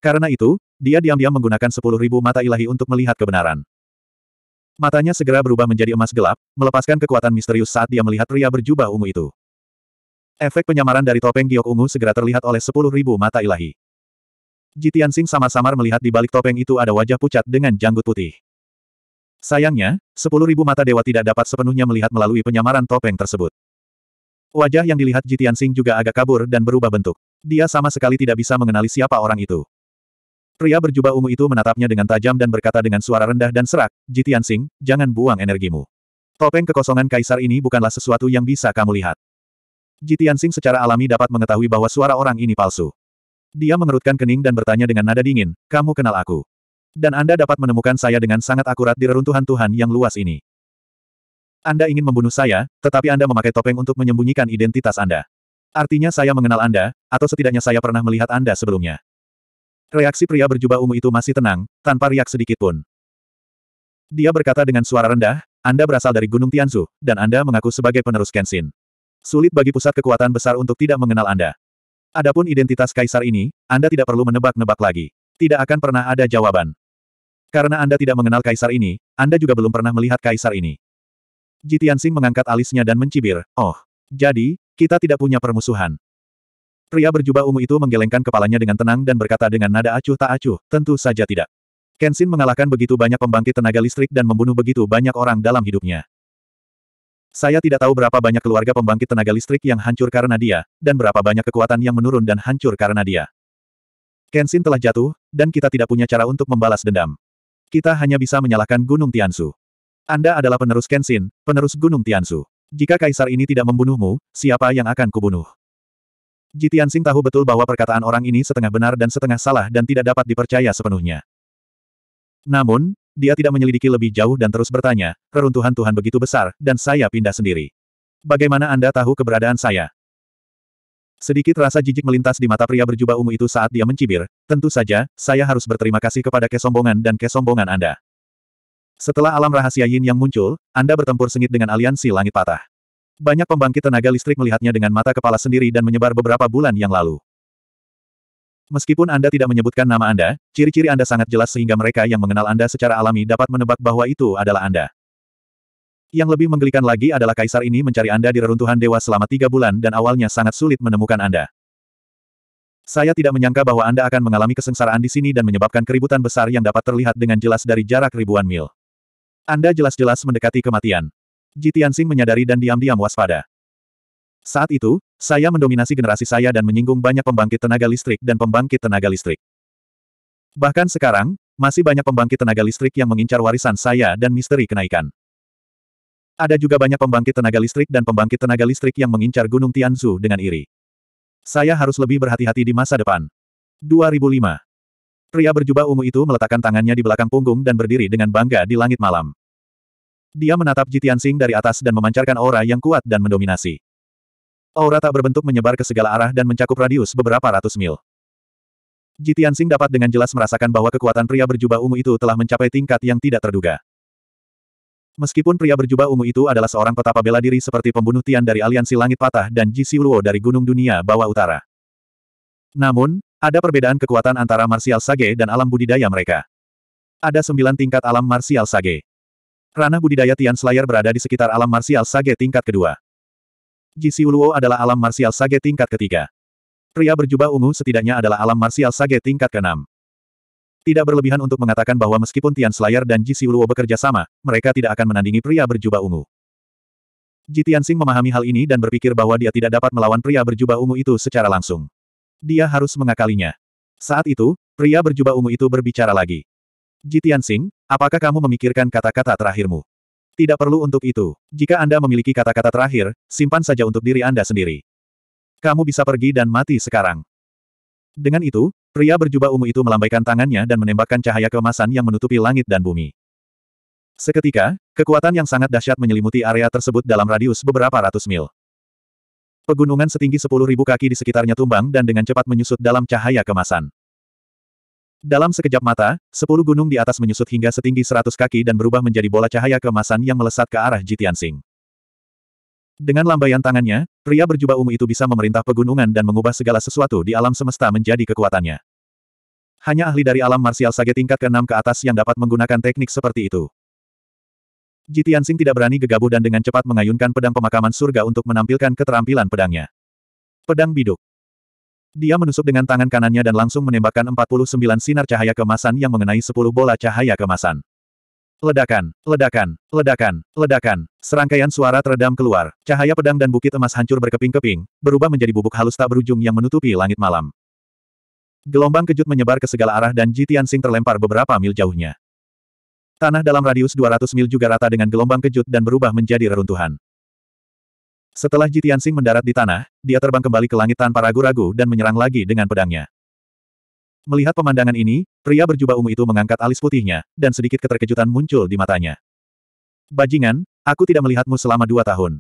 Karena itu, dia diam-diam menggunakan sepuluh ribu mata ilahi untuk melihat kebenaran. Matanya segera berubah menjadi emas gelap, melepaskan kekuatan misterius saat dia melihat pria berjubah ungu itu. Efek penyamaran dari topeng giok ungu segera terlihat oleh sepuluh ribu mata ilahi. Jitian Sing samar-samar melihat di balik topeng itu ada wajah pucat dengan janggut putih. Sayangnya, sepuluh ribu mata dewa tidak dapat sepenuhnya melihat melalui penyamaran topeng tersebut. Wajah yang dilihat Jitian Sing juga agak kabur dan berubah bentuk. Dia sama sekali tidak bisa mengenali siapa orang itu. Pria berjubah ungu itu menatapnya dengan tajam dan berkata dengan suara rendah dan serak, Jitian Sing, jangan buang energimu. Topeng kekosongan kaisar ini bukanlah sesuatu yang bisa kamu lihat. Jitiansing secara alami dapat mengetahui bahwa suara orang ini palsu. Dia mengerutkan kening dan bertanya dengan nada dingin, kamu kenal aku. Dan Anda dapat menemukan saya dengan sangat akurat di reruntuhan Tuhan yang luas ini. Anda ingin membunuh saya, tetapi Anda memakai topeng untuk menyembunyikan identitas Anda. Artinya saya mengenal Anda, atau setidaknya saya pernah melihat Anda sebelumnya. Reaksi pria berjubah ungu itu masih tenang, tanpa riak sedikit pun. Dia berkata dengan suara rendah, Anda berasal dari Gunung Tianzu, dan Anda mengaku sebagai penerus Kenshin. Sulit bagi pusat kekuatan besar untuk tidak mengenal Anda. Adapun identitas kaisar ini, Anda tidak perlu menebak-nebak lagi. Tidak akan pernah ada jawaban. Karena Anda tidak mengenal kaisar ini, Anda juga belum pernah melihat kaisar ini. Jitiansing mengangkat alisnya dan mencibir, oh, jadi, kita tidak punya permusuhan. Pria berjubah ungu itu menggelengkan kepalanya dengan tenang dan berkata dengan nada acuh tak acuh, tentu saja tidak. Kenshin mengalahkan begitu banyak pembangkit tenaga listrik dan membunuh begitu banyak orang dalam hidupnya. Saya tidak tahu berapa banyak keluarga pembangkit tenaga listrik yang hancur karena dia, dan berapa banyak kekuatan yang menurun dan hancur karena dia. Kenshin telah jatuh, dan kita tidak punya cara untuk membalas dendam. Kita hanya bisa menyalahkan Gunung Tiansu. Anda adalah penerus Kenshin, penerus Gunung Tiansu. Jika kaisar ini tidak membunuhmu, siapa yang akan kubunuh? Jitiansing tahu betul bahwa perkataan orang ini setengah benar dan setengah salah dan tidak dapat dipercaya sepenuhnya. Namun, dia tidak menyelidiki lebih jauh dan terus bertanya, reruntuhan Tuhan begitu besar, dan saya pindah sendiri. Bagaimana Anda tahu keberadaan saya? Sedikit rasa jijik melintas di mata pria berjubah ungu itu saat dia mencibir, tentu saja, saya harus berterima kasih kepada kesombongan dan kesombongan Anda. Setelah alam rahasia yin yang muncul, Anda bertempur sengit dengan aliansi langit patah. Banyak pembangkit tenaga listrik melihatnya dengan mata kepala sendiri dan menyebar beberapa bulan yang lalu. Meskipun Anda tidak menyebutkan nama Anda, ciri-ciri Anda sangat jelas sehingga mereka yang mengenal Anda secara alami dapat menebak bahwa itu adalah Anda. Yang lebih menggelikan lagi adalah kaisar ini mencari Anda di reruntuhan dewa selama tiga bulan dan awalnya sangat sulit menemukan Anda. Saya tidak menyangka bahwa Anda akan mengalami kesengsaraan di sini dan menyebabkan keributan besar yang dapat terlihat dengan jelas dari jarak ribuan mil. Anda jelas-jelas mendekati kematian. Jitiansing menyadari dan diam-diam waspada. Saat itu, saya mendominasi generasi saya dan menyinggung banyak pembangkit tenaga listrik dan pembangkit tenaga listrik. Bahkan sekarang, masih banyak pembangkit tenaga listrik yang mengincar warisan saya dan misteri kenaikan. Ada juga banyak pembangkit tenaga listrik dan pembangkit tenaga listrik yang mengincar Gunung Tianzu dengan iri. Saya harus lebih berhati-hati di masa depan. 2005. Pria berjubah ungu itu meletakkan tangannya di belakang punggung dan berdiri dengan bangga di langit malam. Dia menatap Jitian Sing dari atas dan memancarkan aura yang kuat dan mendominasi. Aura tak berbentuk menyebar ke segala arah dan mencakup radius beberapa ratus mil. Jitian Sing dapat dengan jelas merasakan bahwa kekuatan pria berjubah ungu itu telah mencapai tingkat yang tidak terduga. Meskipun pria berjubah ungu itu adalah seorang petapa bela diri seperti pembunuh Tian dari Aliansi Langit Patah dan Ji Siuluo dari Gunung Dunia Bawah Utara. Namun, ada perbedaan kekuatan antara martial sage dan alam budidaya mereka. Ada sembilan tingkat alam martial sage. Ranah budidaya Tian Slayer berada di sekitar alam martial sage tingkat kedua. Jisi Uluo adalah alam marsial sage tingkat ketiga. Pria berjubah ungu setidaknya adalah alam marsial sage tingkat keenam. Tidak berlebihan untuk mengatakan bahwa meskipun Tian Slayer dan Ji Siuluo bekerja sama, mereka tidak akan menandingi pria berjubah ungu. Ji Tianxing memahami hal ini dan berpikir bahwa dia tidak dapat melawan pria berjubah ungu itu secara langsung. Dia harus mengakalinya. Saat itu, pria berjubah ungu itu berbicara lagi. Ji Tianxing, apakah kamu memikirkan kata-kata terakhirmu? Tidak perlu untuk itu. Jika Anda memiliki kata-kata terakhir, simpan saja untuk diri Anda sendiri. Kamu bisa pergi dan mati sekarang. Dengan itu, pria berjubah ungu itu melambaikan tangannya dan menembakkan cahaya kemasan yang menutupi langit dan bumi. Seketika, kekuatan yang sangat dahsyat menyelimuti area tersebut dalam radius beberapa ratus mil. Pegunungan setinggi sepuluh ribu kaki di sekitarnya tumbang dan dengan cepat menyusut dalam cahaya kemasan. Dalam sekejap mata, sepuluh gunung di atas menyusut hingga setinggi seratus kaki dan berubah menjadi bola cahaya kemasan yang melesat ke arah Jitian Sing. Dengan lambaian tangannya, pria berjubah ungu itu bisa memerintah pegunungan dan mengubah segala sesuatu di alam semesta menjadi kekuatannya. Hanya ahli dari alam marsial sage tingkat ke-6 ke atas yang dapat menggunakan teknik seperti itu. Jitian Sing tidak berani gegabah dan dengan cepat mengayunkan pedang pemakaman surga untuk menampilkan keterampilan pedangnya. Pedang biduk. Dia menusuk dengan tangan kanannya dan langsung menembakkan 49 sinar cahaya kemasan yang mengenai 10 bola cahaya kemasan. Ledakan, ledakan, ledakan, ledakan. Serangkaian suara teredam keluar. Cahaya pedang dan bukit emas hancur berkeping-keping, berubah menjadi bubuk halus tak berujung yang menutupi langit malam. Gelombang kejut menyebar ke segala arah dan Jitian Tianxing terlempar beberapa mil jauhnya. Tanah dalam radius 200 mil juga rata dengan gelombang kejut dan berubah menjadi reruntuhan. Setelah Jitian Sing mendarat di tanah, dia terbang kembali ke langit tanpa ragu-ragu dan menyerang lagi dengan pedangnya. Melihat pemandangan ini, pria berjubah ungu itu mengangkat alis putihnya, dan sedikit keterkejutan muncul di matanya. Bajingan, aku tidak melihatmu selama dua tahun.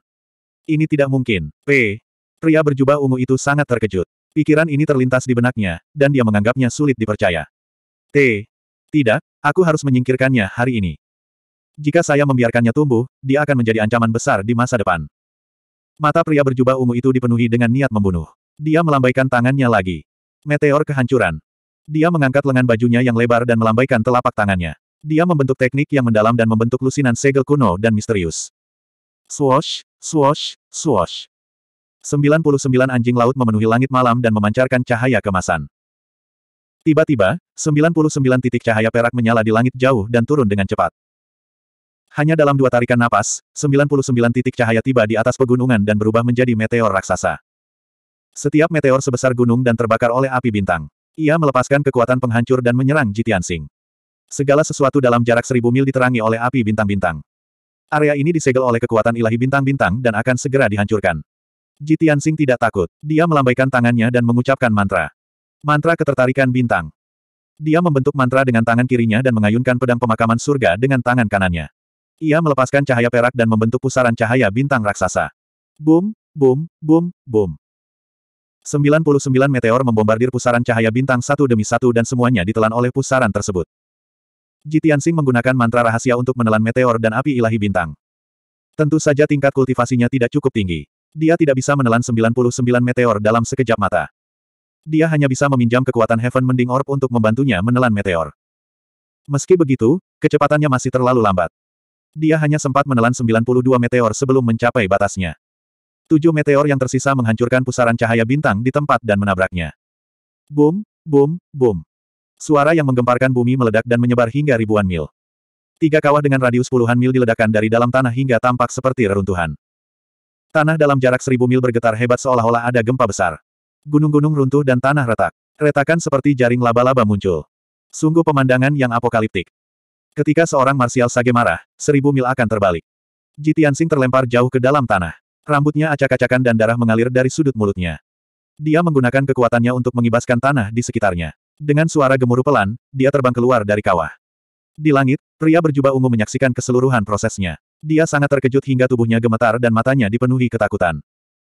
Ini tidak mungkin, P. Pria berjubah ungu itu sangat terkejut. Pikiran ini terlintas di benaknya, dan dia menganggapnya sulit dipercaya. T. Tidak, aku harus menyingkirkannya hari ini. Jika saya membiarkannya tumbuh, dia akan menjadi ancaman besar di masa depan. Mata pria berjubah ungu itu dipenuhi dengan niat membunuh. Dia melambaikan tangannya lagi. Meteor kehancuran. Dia mengangkat lengan bajunya yang lebar dan melambaikan telapak tangannya. Dia membentuk teknik yang mendalam dan membentuk lusinan segel kuno dan misterius. Swash, swash, swash. 99 anjing laut memenuhi langit malam dan memancarkan cahaya kemasan. Tiba-tiba, 99 titik cahaya perak menyala di langit jauh dan turun dengan cepat. Hanya dalam dua tarikan napas, 99 titik cahaya tiba di atas pegunungan dan berubah menjadi meteor raksasa. Setiap meteor sebesar gunung dan terbakar oleh api bintang. Ia melepaskan kekuatan penghancur dan menyerang Jitian Sing. Segala sesuatu dalam jarak seribu mil diterangi oleh api bintang-bintang. Area ini disegel oleh kekuatan ilahi bintang-bintang dan akan segera dihancurkan. Jitian Sing tidak takut. Dia melambaikan tangannya dan mengucapkan mantra. Mantra ketertarikan bintang. Dia membentuk mantra dengan tangan kirinya dan mengayunkan pedang pemakaman surga dengan tangan kanannya. Ia melepaskan cahaya perak dan membentuk pusaran cahaya bintang raksasa. Boom, boom, boom, boom. 99 meteor membombardir pusaran cahaya bintang satu demi satu dan semuanya ditelan oleh pusaran tersebut. Jitiansing menggunakan mantra rahasia untuk menelan meteor dan api ilahi bintang. Tentu saja tingkat kultivasinya tidak cukup tinggi. Dia tidak bisa menelan 99 meteor dalam sekejap mata. Dia hanya bisa meminjam kekuatan Heaven Mending Orb untuk membantunya menelan meteor. Meski begitu, kecepatannya masih terlalu lambat. Dia hanya sempat menelan 92 meteor sebelum mencapai batasnya. Tujuh meteor yang tersisa menghancurkan pusaran cahaya bintang di tempat dan menabraknya. Boom, boom, boom. Suara yang menggemparkan bumi meledak dan menyebar hingga ribuan mil. Tiga kawah dengan radius puluhan mil diledakkan dari dalam tanah hingga tampak seperti reruntuhan. Tanah dalam jarak seribu mil bergetar hebat seolah-olah ada gempa besar. Gunung-gunung runtuh dan tanah retak. Retakan seperti jaring laba-laba muncul. Sungguh pemandangan yang apokaliptik. Ketika seorang Marsial Sage marah, seribu mil akan terbalik. Jitiansing terlempar jauh ke dalam tanah. Rambutnya acak-acakan dan darah mengalir dari sudut mulutnya. Dia menggunakan kekuatannya untuk mengibaskan tanah di sekitarnya. Dengan suara gemuruh pelan, dia terbang keluar dari kawah. Di langit, pria berjubah ungu menyaksikan keseluruhan prosesnya. Dia sangat terkejut hingga tubuhnya gemetar dan matanya dipenuhi ketakutan.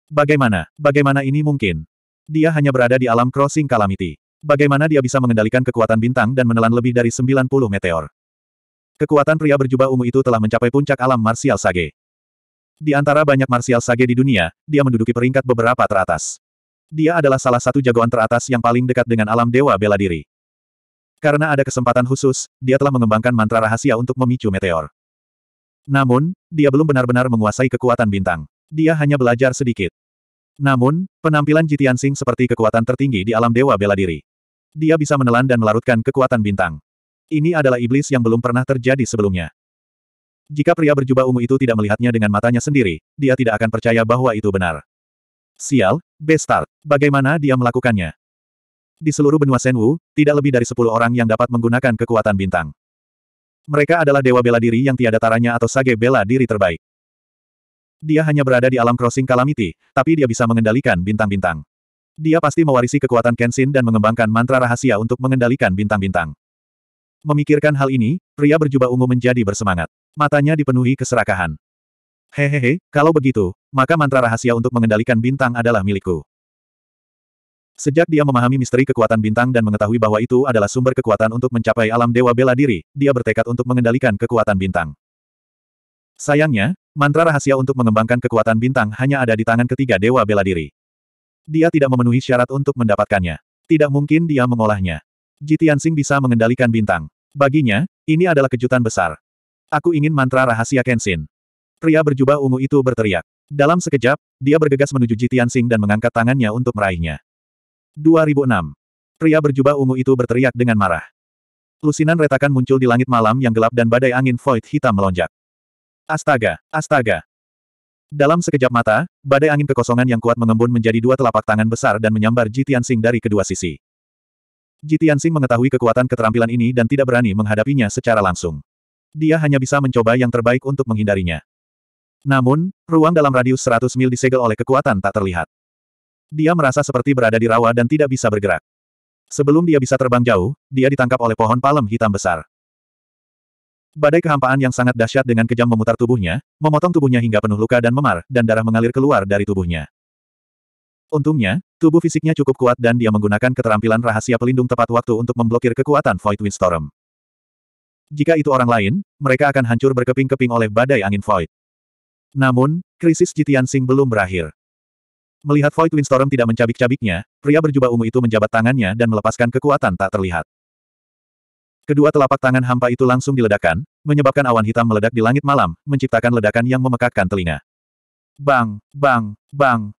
Bagaimana, bagaimana ini mungkin? Dia hanya berada di alam crossing calamity. Bagaimana dia bisa mengendalikan kekuatan bintang dan menelan lebih dari 90 meteor? Kekuatan pria berjubah ungu itu telah mencapai puncak alam Martial Sage. Di antara banyak Martial Sage di dunia, dia menduduki peringkat beberapa teratas. Dia adalah salah satu jagoan teratas yang paling dekat dengan alam dewa bela diri. Karena ada kesempatan khusus, dia telah mengembangkan mantra rahasia untuk memicu meteor. Namun, dia belum benar-benar menguasai kekuatan bintang. Dia hanya belajar sedikit. Namun, penampilan Jitian Sing seperti kekuatan tertinggi di alam dewa bela diri. Dia bisa menelan dan melarutkan kekuatan bintang. Ini adalah iblis yang belum pernah terjadi sebelumnya. Jika pria berjubah ungu itu tidak melihatnya dengan matanya sendiri, dia tidak akan percaya bahwa itu benar. Sial, Bestar, bagaimana dia melakukannya? Di seluruh benua Senwu, tidak lebih dari sepuluh orang yang dapat menggunakan kekuatan bintang. Mereka adalah dewa bela diri yang tiada taranya atau sage bela diri terbaik. Dia hanya berada di alam crossing Calamity, tapi dia bisa mengendalikan bintang-bintang. Dia pasti mewarisi kekuatan Kenshin dan mengembangkan mantra rahasia untuk mengendalikan bintang-bintang. Memikirkan hal ini, pria berjubah ungu menjadi bersemangat. Matanya dipenuhi keserakahan. Hehehe, kalau begitu, maka mantra rahasia untuk mengendalikan bintang adalah milikku. Sejak dia memahami misteri kekuatan bintang dan mengetahui bahwa itu adalah sumber kekuatan untuk mencapai alam dewa bela diri, dia bertekad untuk mengendalikan kekuatan bintang. Sayangnya, mantra rahasia untuk mengembangkan kekuatan bintang hanya ada di tangan ketiga dewa bela diri. Dia tidak memenuhi syarat untuk mendapatkannya. Tidak mungkin dia mengolahnya. Jitian Sing bisa mengendalikan bintang. Baginya, ini adalah kejutan besar. Aku ingin mantra rahasia Kenshin. Pria berjubah ungu itu berteriak. Dalam sekejap, dia bergegas menuju Jitian Sing dan mengangkat tangannya untuk meraihnya. 2006. Pria berjubah ungu itu berteriak dengan marah. Lusinan retakan muncul di langit malam yang gelap dan badai angin void hitam melonjak. Astaga, astaga. Dalam sekejap mata, badai angin kekosongan yang kuat mengembun menjadi dua telapak tangan besar dan menyambar Jitian Sing dari kedua sisi. Jitian Sing mengetahui kekuatan keterampilan ini dan tidak berani menghadapinya secara langsung. Dia hanya bisa mencoba yang terbaik untuk menghindarinya. Namun, ruang dalam radius 100 mil disegel oleh kekuatan tak terlihat. Dia merasa seperti berada di rawa dan tidak bisa bergerak. Sebelum dia bisa terbang jauh, dia ditangkap oleh pohon palem hitam besar. Badai kehampaan yang sangat dahsyat dengan kejam memutar tubuhnya, memotong tubuhnya hingga penuh luka dan memar, dan darah mengalir keluar dari tubuhnya. Untungnya, Tubuh fisiknya cukup kuat dan dia menggunakan keterampilan rahasia pelindung tepat waktu untuk memblokir kekuatan Void Windstorm. Jika itu orang lain, mereka akan hancur berkeping-keping oleh badai angin Void. Namun, krisis Jitian Sing belum berakhir. Melihat Void Windstorm tidak mencabik-cabiknya, pria berjubah ungu itu menjabat tangannya dan melepaskan kekuatan tak terlihat. Kedua telapak tangan hampa itu langsung diledakkan, menyebabkan awan hitam meledak di langit malam, menciptakan ledakan yang memekakkan telinga. Bang, bang, bang,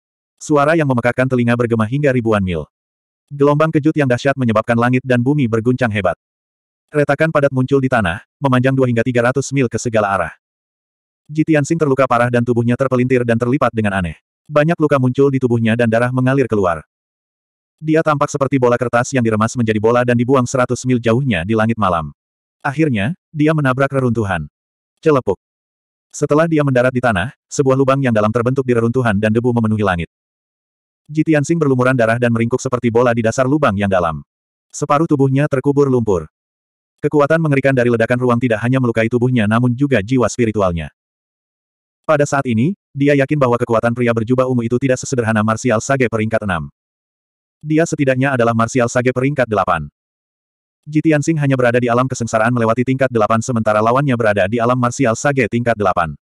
Suara yang memekakkan telinga bergema hingga ribuan mil. Gelombang kejut yang dahsyat menyebabkan langit dan bumi berguncang hebat. Retakan padat muncul di tanah, memanjang 2 hingga 300 mil ke segala arah. Jitian Sing terluka parah dan tubuhnya terpelintir dan terlipat dengan aneh. Banyak luka muncul di tubuhnya dan darah mengalir keluar. Dia tampak seperti bola kertas yang diremas menjadi bola dan dibuang 100 mil jauhnya di langit malam. Akhirnya, dia menabrak reruntuhan. Celepuk. Setelah dia mendarat di tanah, sebuah lubang yang dalam terbentuk di reruntuhan dan debu memenuhi langit. Tianxing berlumuran darah dan meringkuk seperti bola di dasar lubang yang dalam. Separuh tubuhnya terkubur lumpur. Kekuatan mengerikan dari ledakan ruang tidak hanya melukai tubuhnya namun juga jiwa spiritualnya. Pada saat ini, dia yakin bahwa kekuatan pria berjubah ungu itu tidak sesederhana Martial Sage peringkat 6. Dia setidaknya adalah Martial Sage peringkat 8. Jitian Sing hanya berada di alam kesengsaraan melewati tingkat 8 sementara lawannya berada di alam Martial Sage tingkat 8.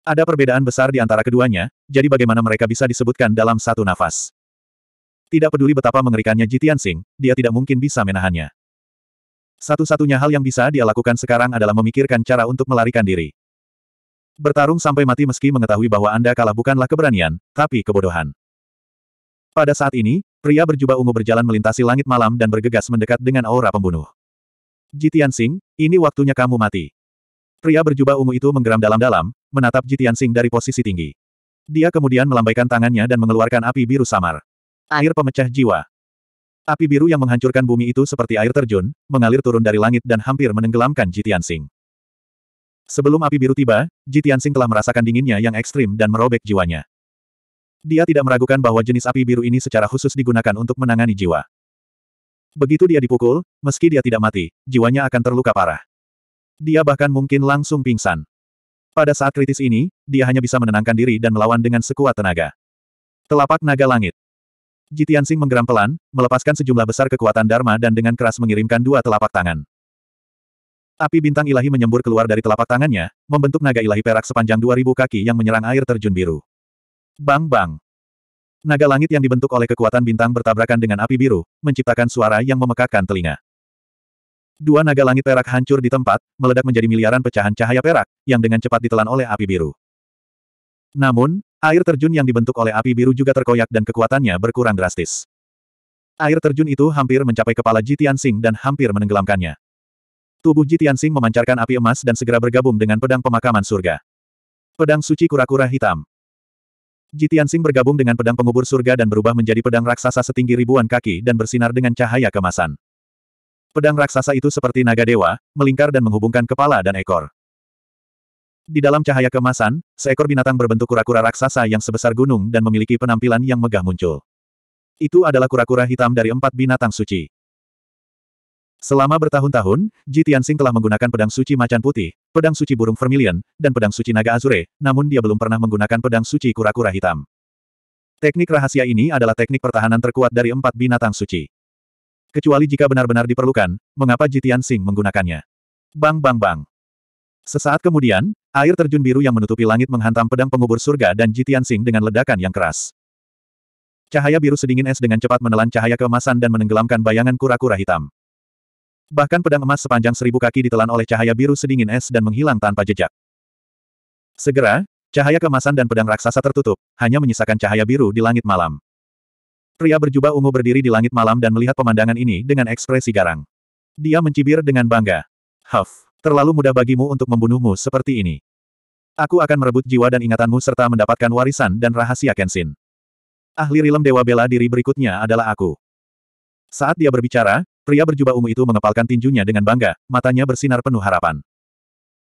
Ada perbedaan besar di antara keduanya, jadi bagaimana mereka bisa disebutkan dalam satu nafas. Tidak peduli betapa mengerikannya Jitian Sing, dia tidak mungkin bisa menahannya. Satu-satunya hal yang bisa dia lakukan sekarang adalah memikirkan cara untuk melarikan diri. Bertarung sampai mati meski mengetahui bahwa Anda kalah bukanlah keberanian, tapi kebodohan. Pada saat ini, pria berjubah ungu berjalan melintasi langit malam dan bergegas mendekat dengan aura pembunuh. Jitian Sing, ini waktunya kamu mati. Pria berjubah ungu itu menggeram dalam-dalam, menatap Jitian Sing dari posisi tinggi. Dia kemudian melambaikan tangannya dan mengeluarkan api biru samar. Air pemecah jiwa. Api biru yang menghancurkan bumi itu seperti air terjun, mengalir turun dari langit dan hampir menenggelamkan Jitian Sing. Sebelum api biru tiba, Jitian Sing telah merasakan dinginnya yang ekstrim dan merobek jiwanya. Dia tidak meragukan bahwa jenis api biru ini secara khusus digunakan untuk menangani jiwa. Begitu dia dipukul, meski dia tidak mati, jiwanya akan terluka parah. Dia bahkan mungkin langsung pingsan. Pada saat kritis ini, dia hanya bisa menenangkan diri dan melawan dengan sekuat tenaga. Telapak naga langit. Jitian Sing menggeram pelan, melepaskan sejumlah besar kekuatan Dharma dan dengan keras mengirimkan dua telapak tangan. Api bintang ilahi menyembur keluar dari telapak tangannya, membentuk naga ilahi perak sepanjang 2000 kaki yang menyerang air terjun biru. Bang bang. Naga langit yang dibentuk oleh kekuatan bintang bertabrakan dengan api biru, menciptakan suara yang memekakkan telinga. Dua naga langit perak hancur di tempat, meledak menjadi miliaran pecahan cahaya perak, yang dengan cepat ditelan oleh api biru. Namun, air terjun yang dibentuk oleh api biru juga terkoyak dan kekuatannya berkurang drastis. Air terjun itu hampir mencapai kepala Jitian Sing dan hampir menenggelamkannya. Tubuh Jitian Sing memancarkan api emas dan segera bergabung dengan pedang pemakaman surga. Pedang suci kura-kura hitam. Jitian Sing bergabung dengan pedang pengubur surga dan berubah menjadi pedang raksasa setinggi ribuan kaki dan bersinar dengan cahaya kemasan. Pedang raksasa itu seperti naga dewa, melingkar dan menghubungkan kepala dan ekor. Di dalam cahaya kemasan, seekor binatang berbentuk kura-kura raksasa yang sebesar gunung dan memiliki penampilan yang megah muncul. Itu adalah kura-kura hitam dari empat binatang suci. Selama bertahun-tahun, Ji Tianxing telah menggunakan pedang suci macan putih, pedang suci burung vermilion, dan pedang suci naga azure, namun dia belum pernah menggunakan pedang suci kura-kura hitam. Teknik rahasia ini adalah teknik pertahanan terkuat dari empat binatang suci. Kecuali jika benar-benar diperlukan, mengapa Jitian Sing menggunakannya? Bang bang bang. Sesaat kemudian, air terjun biru yang menutupi langit menghantam pedang pengubur surga dan Jitian Sing dengan ledakan yang keras. Cahaya biru sedingin es dengan cepat menelan cahaya keemasan dan menenggelamkan bayangan kura-kura hitam. Bahkan pedang emas sepanjang seribu kaki ditelan oleh cahaya biru sedingin es dan menghilang tanpa jejak. Segera, cahaya kemasan dan pedang raksasa tertutup, hanya menyisakan cahaya biru di langit malam. Pria berjubah ungu berdiri di langit malam dan melihat pemandangan ini dengan ekspresi garang. Dia mencibir dengan bangga. Huff, terlalu mudah bagimu untuk membunuhmu seperti ini. Aku akan merebut jiwa dan ingatanmu serta mendapatkan warisan dan rahasia Kenshin. Ahli rilem Dewa Bela Diri berikutnya adalah aku. Saat dia berbicara, pria berjubah ungu itu mengepalkan tinjunya dengan bangga, matanya bersinar penuh harapan.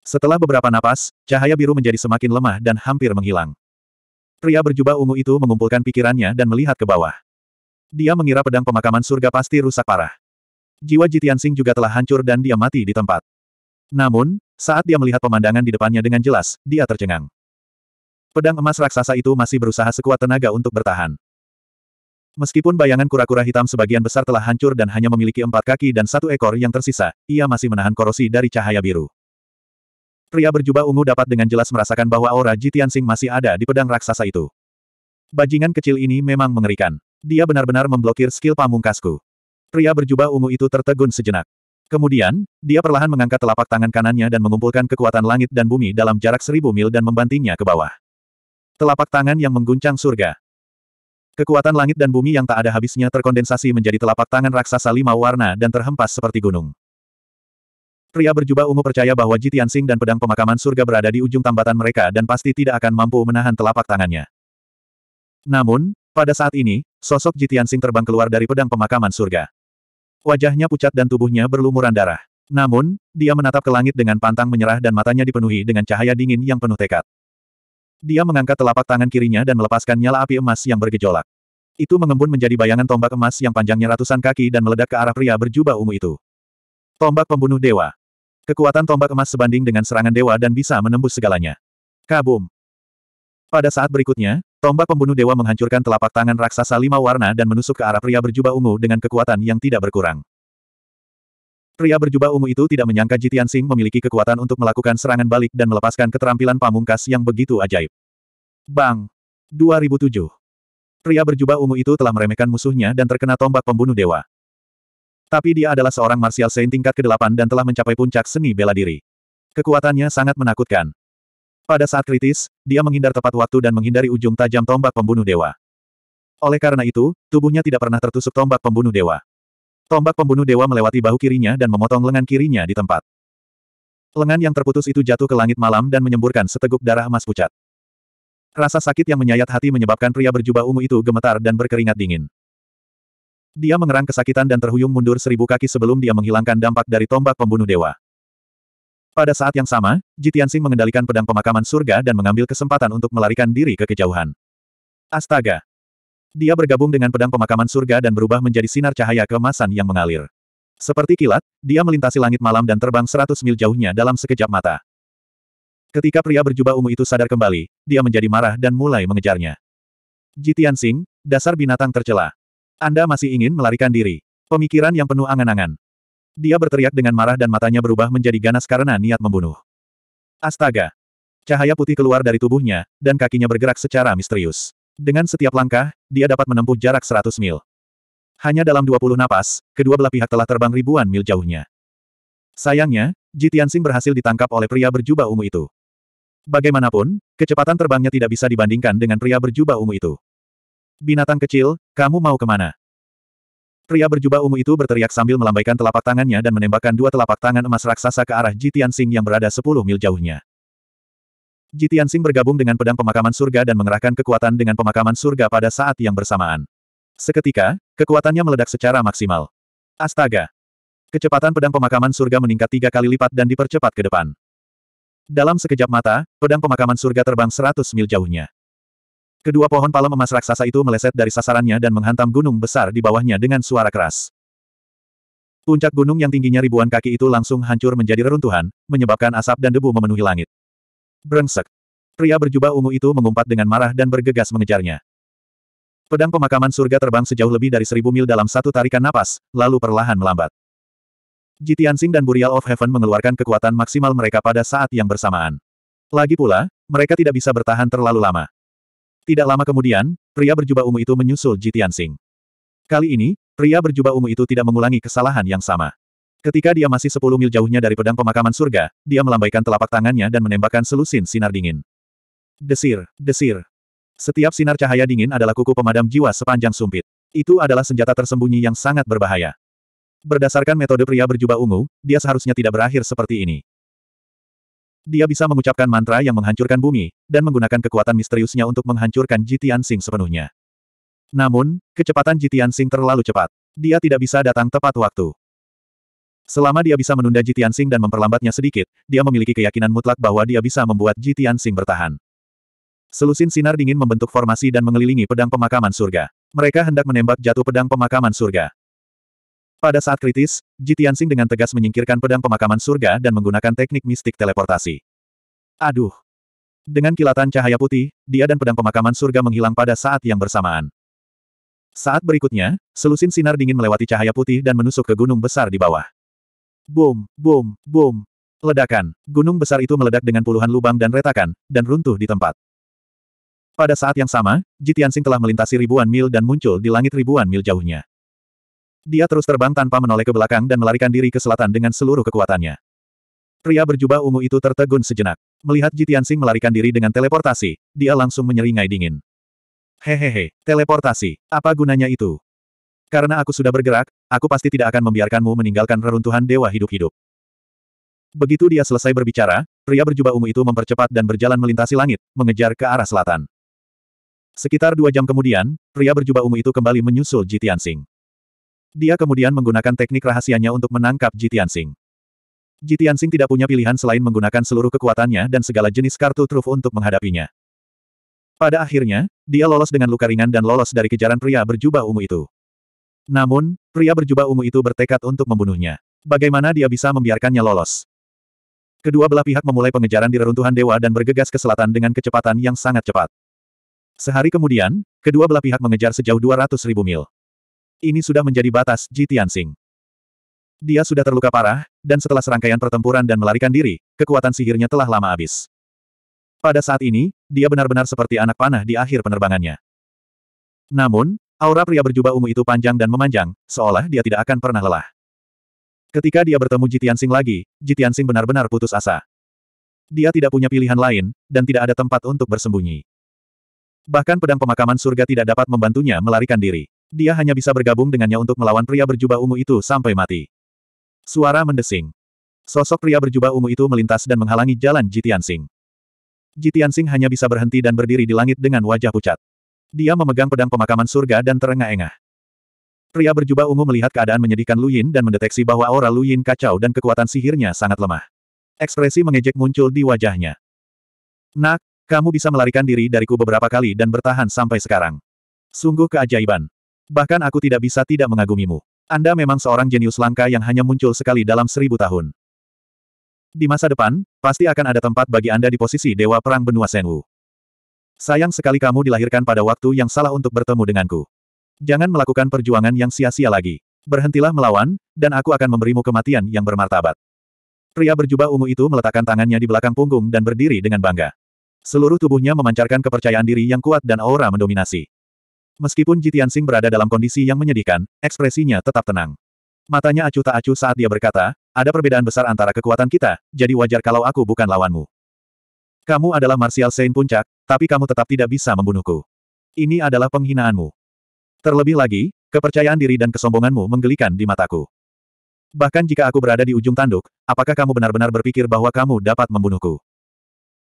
Setelah beberapa napas, cahaya biru menjadi semakin lemah dan hampir menghilang. Pria berjubah ungu itu mengumpulkan pikirannya dan melihat ke bawah. Dia mengira pedang pemakaman surga pasti rusak parah. Jiwa Sing juga telah hancur dan dia mati di tempat. Namun, saat dia melihat pemandangan di depannya dengan jelas, dia tercengang. Pedang emas raksasa itu masih berusaha sekuat tenaga untuk bertahan. Meskipun bayangan kura-kura hitam sebagian besar telah hancur dan hanya memiliki empat kaki dan satu ekor yang tersisa, ia masih menahan korosi dari cahaya biru. Pria berjubah ungu dapat dengan jelas merasakan bahwa aura Sing masih ada di pedang raksasa itu. Bajingan kecil ini memang mengerikan. Dia benar-benar memblokir skill pamungkasku. Pria berjubah ungu itu tertegun sejenak. Kemudian, dia perlahan mengangkat telapak tangan kanannya dan mengumpulkan kekuatan langit dan bumi dalam jarak seribu mil dan membantingnya ke bawah. Telapak tangan yang mengguncang surga. Kekuatan langit dan bumi yang tak ada habisnya terkondensasi menjadi telapak tangan raksasa lima warna dan terhempas seperti gunung. Pria berjubah ungu percaya bahwa Jitian Sing dan pedang pemakaman surga berada di ujung tambatan mereka dan pasti tidak akan mampu menahan telapak tangannya. Namun, pada saat ini, sosok Jitian Sing terbang keluar dari pedang pemakaman surga. Wajahnya pucat dan tubuhnya berlumuran darah. Namun, dia menatap ke langit dengan pantang menyerah dan matanya dipenuhi dengan cahaya dingin yang penuh tekad. Dia mengangkat telapak tangan kirinya dan melepaskan nyala api emas yang bergejolak. Itu mengembun menjadi bayangan tombak emas yang panjangnya ratusan kaki dan meledak ke arah pria berjubah ungu itu. Tombak pembunuh dewa. Kekuatan tombak emas sebanding dengan serangan dewa dan bisa menembus segalanya. Kabum. Pada saat berikutnya, tombak pembunuh dewa menghancurkan telapak tangan raksasa lima warna dan menusuk ke arah pria berjubah ungu dengan kekuatan yang tidak berkurang. Pria berjubah ungu itu tidak menyangka Jitian Sing memiliki kekuatan untuk melakukan serangan balik dan melepaskan keterampilan pamungkas yang begitu ajaib. Bang! 2007 Pria berjubah ungu itu telah meremehkan musuhnya dan terkena tombak pembunuh dewa. Tapi dia adalah seorang martial saint tingkat ke-8 dan telah mencapai puncak seni bela diri. Kekuatannya sangat menakutkan. Pada saat kritis, dia menghindar tepat waktu dan menghindari ujung tajam tombak pembunuh dewa. Oleh karena itu, tubuhnya tidak pernah tertusuk tombak pembunuh dewa. Tombak pembunuh dewa melewati bahu kirinya dan memotong lengan kirinya di tempat. Lengan yang terputus itu jatuh ke langit malam dan menyemburkan seteguk darah emas pucat. Rasa sakit yang menyayat hati menyebabkan pria berjubah ungu itu gemetar dan berkeringat dingin. Dia mengerang kesakitan dan terhuyung mundur seribu kaki sebelum dia menghilangkan dampak dari tombak pembunuh dewa. Pada saat yang sama, Jitiansing mengendalikan pedang pemakaman surga dan mengambil kesempatan untuk melarikan diri ke kejauhan. Astaga! Dia bergabung dengan pedang pemakaman surga dan berubah menjadi sinar cahaya kemasan yang mengalir. Seperti kilat, dia melintasi langit malam dan terbang seratus mil jauhnya dalam sekejap mata. Ketika pria berjubah ungu itu sadar kembali, dia menjadi marah dan mulai mengejarnya. Jitian Sing, dasar binatang tercela. Anda masih ingin melarikan diri. Pemikiran yang penuh angan-angan. Dia berteriak dengan marah dan matanya berubah menjadi ganas karena niat membunuh. Astaga! Cahaya putih keluar dari tubuhnya, dan kakinya bergerak secara misterius. Dengan setiap langkah, dia dapat menempuh jarak 100 mil. Hanya dalam 20 napas, kedua belah pihak telah terbang ribuan mil jauhnya. Sayangnya, Ji Tianxing berhasil ditangkap oleh pria berjubah ungu itu. Bagaimanapun, kecepatan terbangnya tidak bisa dibandingkan dengan pria berjubah ungu itu. Binatang kecil, kamu mau kemana? Pria berjubah ungu itu berteriak sambil melambaikan telapak tangannya dan menembakkan dua telapak tangan emas raksasa ke arah Jitian Sing yang berada 10 mil jauhnya. Jitian Sing bergabung dengan pedang pemakaman surga dan mengerahkan kekuatan dengan pemakaman surga pada saat yang bersamaan. Seketika, kekuatannya meledak secara maksimal. Astaga! Kecepatan pedang pemakaman surga meningkat tiga kali lipat dan dipercepat ke depan. Dalam sekejap mata, pedang pemakaman surga terbang 100 mil jauhnya. Kedua pohon palem emas raksasa itu meleset dari sasarannya dan menghantam gunung besar di bawahnya dengan suara keras. Puncak gunung yang tingginya ribuan kaki itu langsung hancur menjadi reruntuhan, menyebabkan asap dan debu memenuhi langit. Brengsek. Pria berjubah ungu itu mengumpat dengan marah dan bergegas mengejarnya. Pedang pemakaman surga terbang sejauh lebih dari seribu mil dalam satu tarikan napas, lalu perlahan melambat. Jitiansing dan Burial of Heaven mengeluarkan kekuatan maksimal mereka pada saat yang bersamaan. Lagi pula, mereka tidak bisa bertahan terlalu lama. Tidak lama kemudian, pria berjubah ungu itu menyusul Ji Tianxing. Kali ini, pria berjubah ungu itu tidak mengulangi kesalahan yang sama. Ketika dia masih sepuluh mil jauhnya dari pedang pemakaman surga, dia melambaikan telapak tangannya dan menembakkan selusin sinar dingin. Desir, desir. Setiap sinar cahaya dingin adalah kuku pemadam jiwa sepanjang sumpit. Itu adalah senjata tersembunyi yang sangat berbahaya. Berdasarkan metode pria berjubah ungu, dia seharusnya tidak berakhir seperti ini. Dia bisa mengucapkan mantra yang menghancurkan bumi, dan menggunakan kekuatan misteriusnya untuk menghancurkan Jitian Sing sepenuhnya. Namun, kecepatan Jitian Sing terlalu cepat. Dia tidak bisa datang tepat waktu. Selama dia bisa menunda Jitian Sing dan memperlambatnya sedikit, dia memiliki keyakinan mutlak bahwa dia bisa membuat Jitian Sing bertahan. Selusin sinar dingin membentuk formasi dan mengelilingi pedang pemakaman surga. Mereka hendak menembak jatuh pedang pemakaman surga. Pada saat kritis, Ji Tianxing dengan tegas menyingkirkan pedang pemakaman surga dan menggunakan teknik mistik teleportasi. Aduh! Dengan kilatan cahaya putih, dia dan pedang pemakaman surga menghilang pada saat yang bersamaan. Saat berikutnya, selusin sinar dingin melewati cahaya putih dan menusuk ke gunung besar di bawah. Boom, boom, boom. Ledakan, gunung besar itu meledak dengan puluhan lubang dan retakan, dan runtuh di tempat. Pada saat yang sama, Jitiansing telah melintasi ribuan mil dan muncul di langit ribuan mil jauhnya. Dia terus terbang tanpa menoleh ke belakang dan melarikan diri ke selatan dengan seluruh kekuatannya. Pria berjubah ungu itu tertegun sejenak. Melihat Jitiansing melarikan diri dengan teleportasi, dia langsung menyeringai dingin. Hehehe, teleportasi, apa gunanya itu? Karena aku sudah bergerak, aku pasti tidak akan membiarkanmu meninggalkan reruntuhan dewa hidup-hidup. Begitu dia selesai berbicara, pria berjubah ungu itu mempercepat dan berjalan melintasi langit, mengejar ke arah selatan. Sekitar dua jam kemudian, pria berjubah ungu itu kembali menyusul Jitian Sing. Dia kemudian menggunakan teknik rahasianya untuk menangkap Jitian Sing. Jitian Sing tidak punya pilihan selain menggunakan seluruh kekuatannya dan segala jenis kartu truf untuk menghadapinya. Pada akhirnya, dia lolos dengan luka ringan dan lolos dari kejaran pria berjubah ungu itu. Namun, pria berjubah ungu itu bertekad untuk membunuhnya. Bagaimana dia bisa membiarkannya lolos? Kedua belah pihak memulai pengejaran di reruntuhan dewa dan bergegas ke selatan dengan kecepatan yang sangat cepat. Sehari kemudian, kedua belah pihak mengejar sejauh 200 ribu mil ini sudah menjadi batas Ji Tianxing. Dia sudah terluka parah, dan setelah serangkaian pertempuran dan melarikan diri, kekuatan sihirnya telah lama habis. Pada saat ini, dia benar-benar seperti anak panah di akhir penerbangannya. Namun, aura pria berjubah ungu itu panjang dan memanjang, seolah dia tidak akan pernah lelah. Ketika dia bertemu Sing lagi, Sing benar-benar putus asa. Dia tidak punya pilihan lain, dan tidak ada tempat untuk bersembunyi. Bahkan pedang pemakaman surga tidak dapat membantunya melarikan diri dia hanya bisa bergabung dengannya untuk melawan pria berjubah ungu itu sampai mati. Suara mendesing. Sosok pria berjubah ungu itu melintas dan menghalangi jalan Jitian Sing. Jitian Sing hanya bisa berhenti dan berdiri di langit dengan wajah pucat. Dia memegang pedang pemakaman surga dan terengah-engah. Pria berjubah ungu melihat keadaan menyedihkan Luyin dan mendeteksi bahwa aura Luyin kacau dan kekuatan sihirnya sangat lemah. Ekspresi mengejek muncul di wajahnya. Nak, kamu bisa melarikan diri dariku beberapa kali dan bertahan sampai sekarang. Sungguh keajaiban. Bahkan aku tidak bisa tidak mengagumimu. Anda memang seorang jenius langka yang hanya muncul sekali dalam seribu tahun. Di masa depan, pasti akan ada tempat bagi Anda di posisi Dewa Perang Benua Senwu. Sayang sekali kamu dilahirkan pada waktu yang salah untuk bertemu denganku. Jangan melakukan perjuangan yang sia-sia lagi. Berhentilah melawan, dan aku akan memberimu kematian yang bermartabat. Pria berjubah ungu itu meletakkan tangannya di belakang punggung dan berdiri dengan bangga. Seluruh tubuhnya memancarkan kepercayaan diri yang kuat dan aura mendominasi. Meskipun Jitiansing berada dalam kondisi yang menyedihkan, ekspresinya tetap tenang. Matanya acuh tak acuh saat dia berkata, ada perbedaan besar antara kekuatan kita, jadi wajar kalau aku bukan lawanmu. Kamu adalah Martial Saint Puncak, tapi kamu tetap tidak bisa membunuhku. Ini adalah penghinaanmu. Terlebih lagi, kepercayaan diri dan kesombonganmu menggelikan di mataku. Bahkan jika aku berada di ujung tanduk, apakah kamu benar-benar berpikir bahwa kamu dapat membunuhku?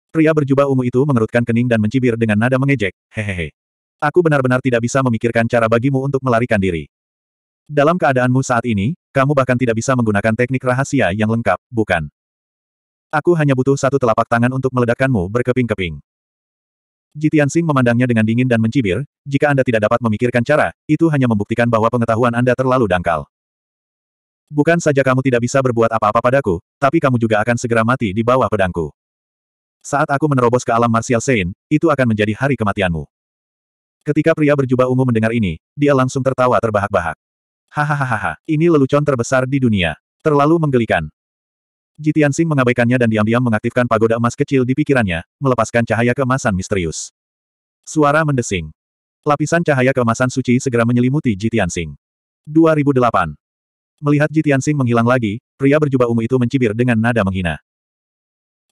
Pria berjubah ungu itu mengerutkan kening dan mencibir dengan nada mengejek, hehehe. Aku benar-benar tidak bisa memikirkan cara bagimu untuk melarikan diri. Dalam keadaanmu saat ini, kamu bahkan tidak bisa menggunakan teknik rahasia yang lengkap, bukan? Aku hanya butuh satu telapak tangan untuk meledakkanmu berkeping-keping. Jitian Sing memandangnya dengan dingin dan mencibir, jika Anda tidak dapat memikirkan cara, itu hanya membuktikan bahwa pengetahuan Anda terlalu dangkal. Bukan saja kamu tidak bisa berbuat apa-apa padaku, tapi kamu juga akan segera mati di bawah pedangku. Saat aku menerobos ke alam Martial Sein, itu akan menjadi hari kematianmu. Ketika pria berjubah ungu mendengar ini, dia langsung tertawa terbahak-bahak. Hahaha, ini lelucon terbesar di dunia. Terlalu menggelikan. Jitian Sing mengabaikannya dan diam-diam mengaktifkan pagoda emas kecil di pikirannya, melepaskan cahaya keemasan misterius. Suara mendesing. Lapisan cahaya keemasan suci segera menyelimuti Jitian Sing. 2008. Melihat Jitian Sing menghilang lagi, pria berjubah ungu itu mencibir dengan nada menghina.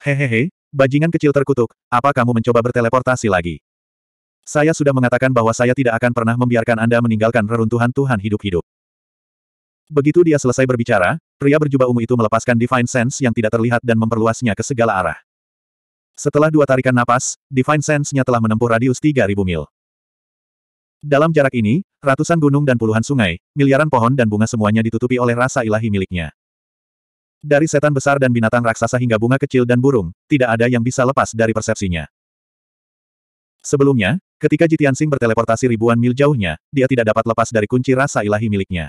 Hehehe, bajingan kecil terkutuk, apa kamu mencoba berteleportasi lagi? Saya sudah mengatakan bahwa saya tidak akan pernah membiarkan Anda meninggalkan reruntuhan Tuhan hidup-hidup. Begitu dia selesai berbicara, pria berjubah ungu itu melepaskan Divine Sense yang tidak terlihat dan memperluasnya ke segala arah. Setelah dua tarikan napas, Divine Sense-nya telah menempuh radius 3.000 mil. Dalam jarak ini, ratusan gunung dan puluhan sungai, miliaran pohon dan bunga semuanya ditutupi oleh rasa ilahi miliknya. Dari setan besar dan binatang raksasa hingga bunga kecil dan burung, tidak ada yang bisa lepas dari persepsinya. Sebelumnya, ketika Jitian Sing berteleportasi ribuan mil jauhnya, dia tidak dapat lepas dari kunci rasa ilahi miliknya.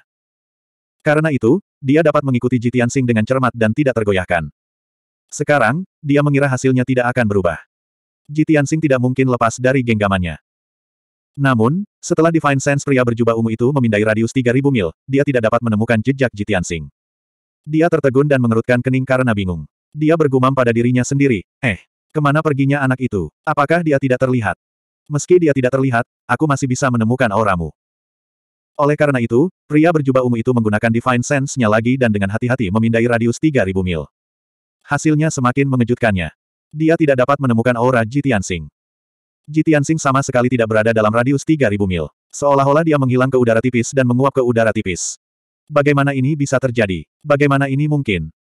Karena itu, dia dapat mengikuti Jitian Sing dengan cermat dan tidak tergoyahkan. Sekarang, dia mengira hasilnya tidak akan berubah. Jitian Sing tidak mungkin lepas dari genggamannya. Namun, setelah Divine Sense pria berjubah ungu itu memindai radius 3000 mil, dia tidak dapat menemukan jejak Jitian Sing. Dia tertegun dan mengerutkan kening karena bingung. Dia bergumam pada dirinya sendiri, eh, Kemana perginya anak itu? Apakah dia tidak terlihat? Meski dia tidak terlihat, aku masih bisa menemukan auramu. Oleh karena itu, pria berjubah ungu itu menggunakan Divine Sense-nya lagi dan dengan hati-hati memindai radius 3000 mil. Hasilnya semakin mengejutkannya. Dia tidak dapat menemukan aura Jitian Sing. Jitian Sing sama sekali tidak berada dalam radius 3000 mil. Seolah-olah dia menghilang ke udara tipis dan menguap ke udara tipis. Bagaimana ini bisa terjadi? Bagaimana ini mungkin?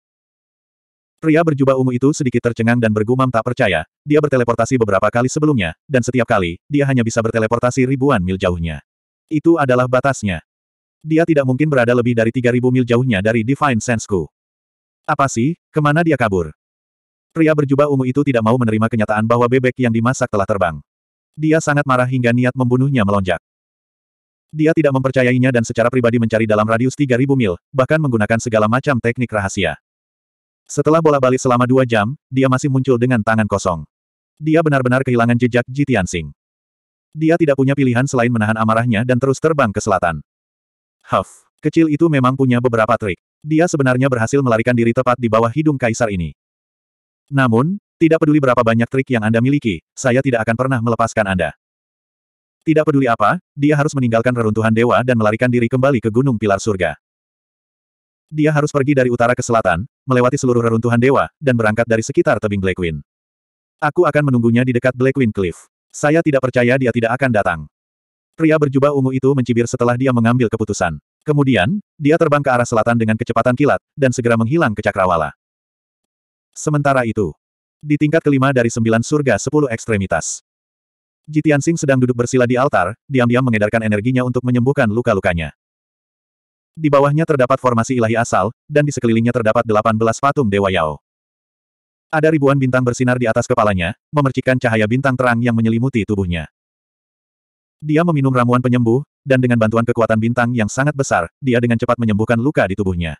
Pria berjubah ungu itu sedikit tercengang dan bergumam tak percaya, dia berteleportasi beberapa kali sebelumnya, dan setiap kali, dia hanya bisa berteleportasi ribuan mil jauhnya. Itu adalah batasnya. Dia tidak mungkin berada lebih dari 3000 mil jauhnya dari Divine Senseku. Apa sih, kemana dia kabur? Pria berjubah ungu itu tidak mau menerima kenyataan bahwa bebek yang dimasak telah terbang. Dia sangat marah hingga niat membunuhnya melonjak. Dia tidak mempercayainya dan secara pribadi mencari dalam radius 3000 mil, bahkan menggunakan segala macam teknik rahasia. Setelah bola balik selama dua jam, dia masih muncul dengan tangan kosong. Dia benar-benar kehilangan jejak Ji Tianxing. Dia tidak punya pilihan selain menahan amarahnya dan terus terbang ke selatan. Huff, kecil itu memang punya beberapa trik. Dia sebenarnya berhasil melarikan diri tepat di bawah hidung kaisar ini. Namun, tidak peduli berapa banyak trik yang Anda miliki, saya tidak akan pernah melepaskan Anda. Tidak peduli apa, dia harus meninggalkan reruntuhan dewa dan melarikan diri kembali ke Gunung Pilar Surga. Dia harus pergi dari utara ke selatan, melewati seluruh reruntuhan dewa, dan berangkat dari sekitar tebing Blackwind. Aku akan menunggunya di dekat Blackwind Cliff. Saya tidak percaya dia tidak akan datang. Pria berjubah ungu itu mencibir setelah dia mengambil keputusan. Kemudian, dia terbang ke arah selatan dengan kecepatan kilat, dan segera menghilang ke Cakrawala. Sementara itu, di tingkat kelima dari sembilan surga sepuluh ekstremitas. Jitian Singh sedang duduk bersila di altar, diam-diam mengedarkan energinya untuk menyembuhkan luka-lukanya. Di bawahnya terdapat formasi ilahi asal, dan di sekelilingnya terdapat 18 patung Dewa Yao. Ada ribuan bintang bersinar di atas kepalanya, memercikan cahaya bintang terang yang menyelimuti tubuhnya. Dia meminum ramuan penyembuh, dan dengan bantuan kekuatan bintang yang sangat besar, dia dengan cepat menyembuhkan luka di tubuhnya.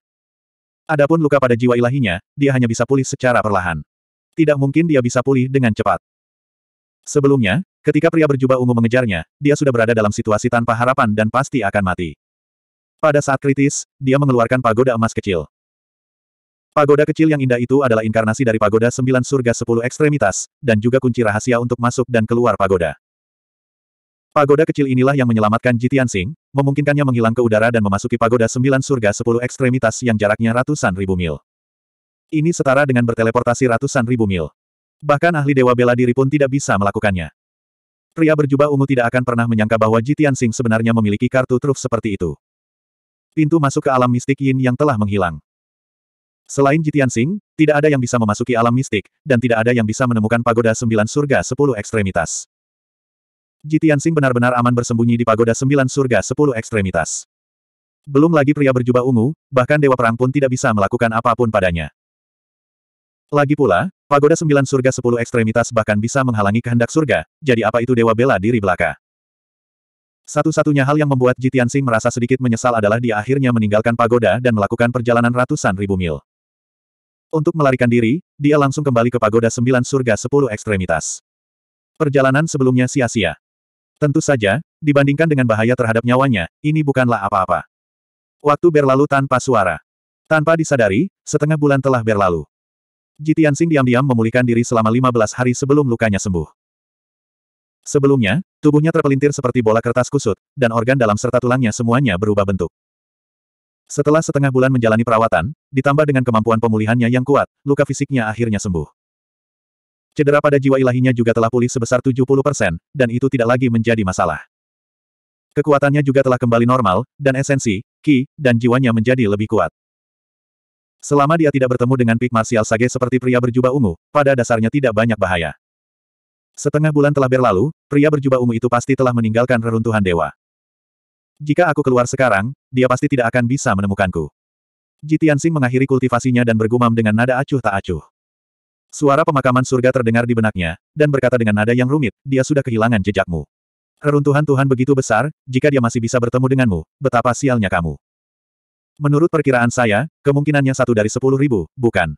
Adapun luka pada jiwa ilahinya, dia hanya bisa pulih secara perlahan. Tidak mungkin dia bisa pulih dengan cepat. Sebelumnya, ketika pria berjubah ungu mengejarnya, dia sudah berada dalam situasi tanpa harapan dan pasti akan mati. Pada saat kritis, dia mengeluarkan pagoda emas kecil. Pagoda kecil yang indah itu adalah inkarnasi dari pagoda sembilan surga sepuluh ekstremitas, dan juga kunci rahasia untuk masuk dan keluar pagoda. Pagoda kecil inilah yang menyelamatkan Jitian Sing, memungkinkannya menghilang ke udara dan memasuki pagoda sembilan surga sepuluh ekstremitas yang jaraknya ratusan ribu mil. Ini setara dengan berteleportasi ratusan ribu mil. Bahkan ahli dewa bela diri pun tidak bisa melakukannya. Pria berjubah ungu tidak akan pernah menyangka bahwa Jitian Sing sebenarnya memiliki kartu truf seperti itu pintu masuk ke alam mistik Yin yang telah menghilang. Selain Jitian Sing, tidak ada yang bisa memasuki alam mistik, dan tidak ada yang bisa menemukan pagoda sembilan surga sepuluh ekstremitas. Jitian Sing benar-benar aman bersembunyi di pagoda sembilan surga sepuluh ekstremitas. Belum lagi pria berjubah ungu, bahkan Dewa Perang pun tidak bisa melakukan apapun padanya. Lagi pula, pagoda sembilan surga sepuluh ekstremitas bahkan bisa menghalangi kehendak surga, jadi apa itu Dewa Bela Diri belaka? Satu-satunya hal yang membuat Jitiansing merasa sedikit menyesal adalah dia akhirnya meninggalkan pagoda dan melakukan perjalanan ratusan ribu mil. Untuk melarikan diri, dia langsung kembali ke pagoda sembilan surga sepuluh ekstremitas. Perjalanan sebelumnya sia-sia. Tentu saja, dibandingkan dengan bahaya terhadap nyawanya, ini bukanlah apa-apa. Waktu berlalu tanpa suara. Tanpa disadari, setengah bulan telah berlalu. Jitiansing diam-diam memulihkan diri selama 15 hari sebelum lukanya sembuh. Sebelumnya, tubuhnya terpelintir seperti bola kertas kusut, dan organ dalam serta tulangnya semuanya berubah bentuk. Setelah setengah bulan menjalani perawatan, ditambah dengan kemampuan pemulihannya yang kuat, luka fisiknya akhirnya sembuh. Cedera pada jiwa ilahinya juga telah pulih sebesar 70%, dan itu tidak lagi menjadi masalah. Kekuatannya juga telah kembali normal, dan esensi, ki, dan jiwanya menjadi lebih kuat. Selama dia tidak bertemu dengan pik marsial sage seperti pria berjubah ungu, pada dasarnya tidak banyak bahaya. Setengah bulan telah berlalu, pria berjubah ungu itu pasti telah meninggalkan reruntuhan dewa. Jika aku keluar sekarang, dia pasti tidak akan bisa menemukanku. Jitiansing mengakhiri kultivasinya dan bergumam dengan nada acuh tak acuh. Suara pemakaman surga terdengar di benaknya, dan berkata dengan nada yang rumit, dia sudah kehilangan jejakmu. Reruntuhan Tuhan begitu besar, jika dia masih bisa bertemu denganmu, betapa sialnya kamu. Menurut perkiraan saya, kemungkinannya satu dari sepuluh ribu, bukan?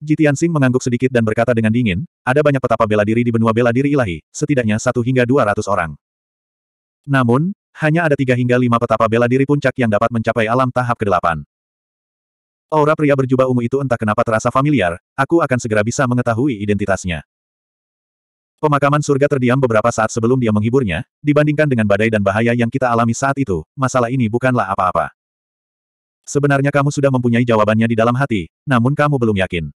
Jitian Sing mengangguk sedikit dan berkata dengan dingin, ada banyak petapa bela diri di benua bela diri ilahi, setidaknya satu hingga dua ratus orang. Namun, hanya ada tiga hingga lima petapa bela diri puncak yang dapat mencapai alam tahap ke-8. Aura pria berjubah ungu itu entah kenapa terasa familiar, aku akan segera bisa mengetahui identitasnya. Pemakaman surga terdiam beberapa saat sebelum dia menghiburnya, dibandingkan dengan badai dan bahaya yang kita alami saat itu, masalah ini bukanlah apa-apa. Sebenarnya kamu sudah mempunyai jawabannya di dalam hati, namun kamu belum yakin.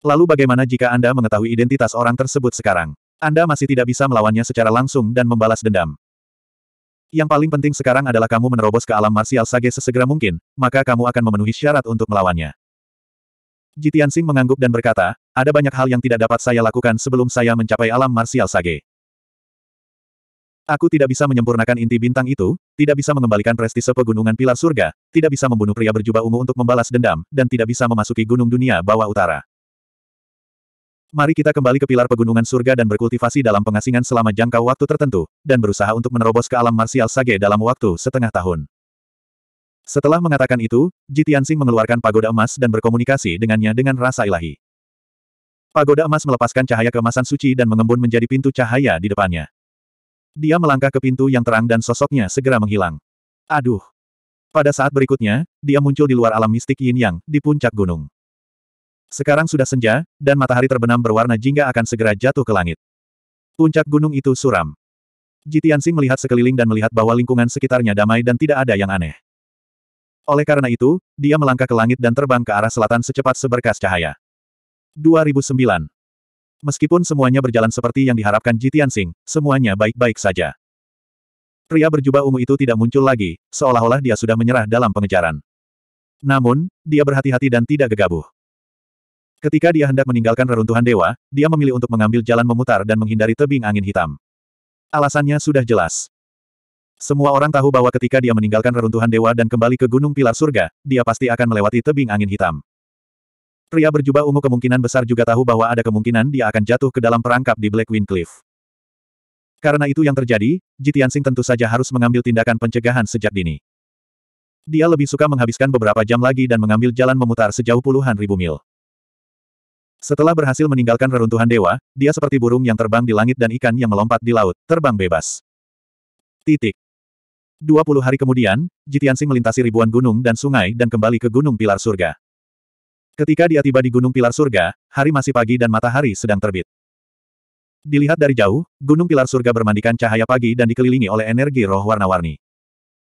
Lalu bagaimana jika Anda mengetahui identitas orang tersebut sekarang? Anda masih tidak bisa melawannya secara langsung dan membalas dendam. Yang paling penting sekarang adalah kamu menerobos ke alam marsial sage sesegera mungkin, maka kamu akan memenuhi syarat untuk melawannya. Jitian Sing mengangguk dan berkata, ada banyak hal yang tidak dapat saya lakukan sebelum saya mencapai alam marsial sage. Aku tidak bisa menyempurnakan inti bintang itu, tidak bisa mengembalikan prestise pegunungan pilar surga, tidak bisa membunuh pria berjubah ungu untuk membalas dendam, dan tidak bisa memasuki gunung dunia bawah utara. Mari kita kembali ke pilar pegunungan surga dan berkultivasi dalam pengasingan selama jangka waktu tertentu, dan berusaha untuk menerobos ke alam marsial sage dalam waktu setengah tahun. Setelah mengatakan itu, Jitiansing mengeluarkan pagoda emas dan berkomunikasi dengannya dengan rasa ilahi. Pagoda emas melepaskan cahaya keemasan suci dan mengembun menjadi pintu cahaya di depannya. Dia melangkah ke pintu yang terang dan sosoknya segera menghilang. Aduh. Pada saat berikutnya, dia muncul di luar alam mistik yin yang, di puncak gunung. Sekarang sudah senja, dan matahari terbenam berwarna jingga akan segera jatuh ke langit. Puncak gunung itu suram. Jitiansing melihat sekeliling dan melihat bahwa lingkungan sekitarnya damai dan tidak ada yang aneh. Oleh karena itu, dia melangkah ke langit dan terbang ke arah selatan secepat seberkas cahaya. 2009. Meskipun semuanya berjalan seperti yang diharapkan Jitiansing, semuanya baik-baik saja. Pria berjubah ungu itu tidak muncul lagi, seolah-olah dia sudah menyerah dalam pengejaran. Namun, dia berhati-hati dan tidak gegabah. Ketika dia hendak meninggalkan reruntuhan dewa, dia memilih untuk mengambil jalan memutar dan menghindari tebing angin hitam. Alasannya sudah jelas. Semua orang tahu bahwa ketika dia meninggalkan reruntuhan dewa dan kembali ke Gunung Pilar Surga, dia pasti akan melewati tebing angin hitam. Pria berjubah ungu kemungkinan besar juga tahu bahwa ada kemungkinan dia akan jatuh ke dalam perangkap di Black Wind Cliff. Karena itu yang terjadi, Jitiansing tentu saja harus mengambil tindakan pencegahan sejak dini. Dia lebih suka menghabiskan beberapa jam lagi dan mengambil jalan memutar sejauh puluhan ribu mil. Setelah berhasil meninggalkan reruntuhan dewa, dia seperti burung yang terbang di langit dan ikan yang melompat di laut, terbang bebas. Titik. 20 hari kemudian, Jitiansing melintasi ribuan gunung dan sungai dan kembali ke Gunung Pilar Surga. Ketika dia tiba di Gunung Pilar Surga, hari masih pagi dan matahari sedang terbit. Dilihat dari jauh, Gunung Pilar Surga bermandikan cahaya pagi dan dikelilingi oleh energi roh warna-warni.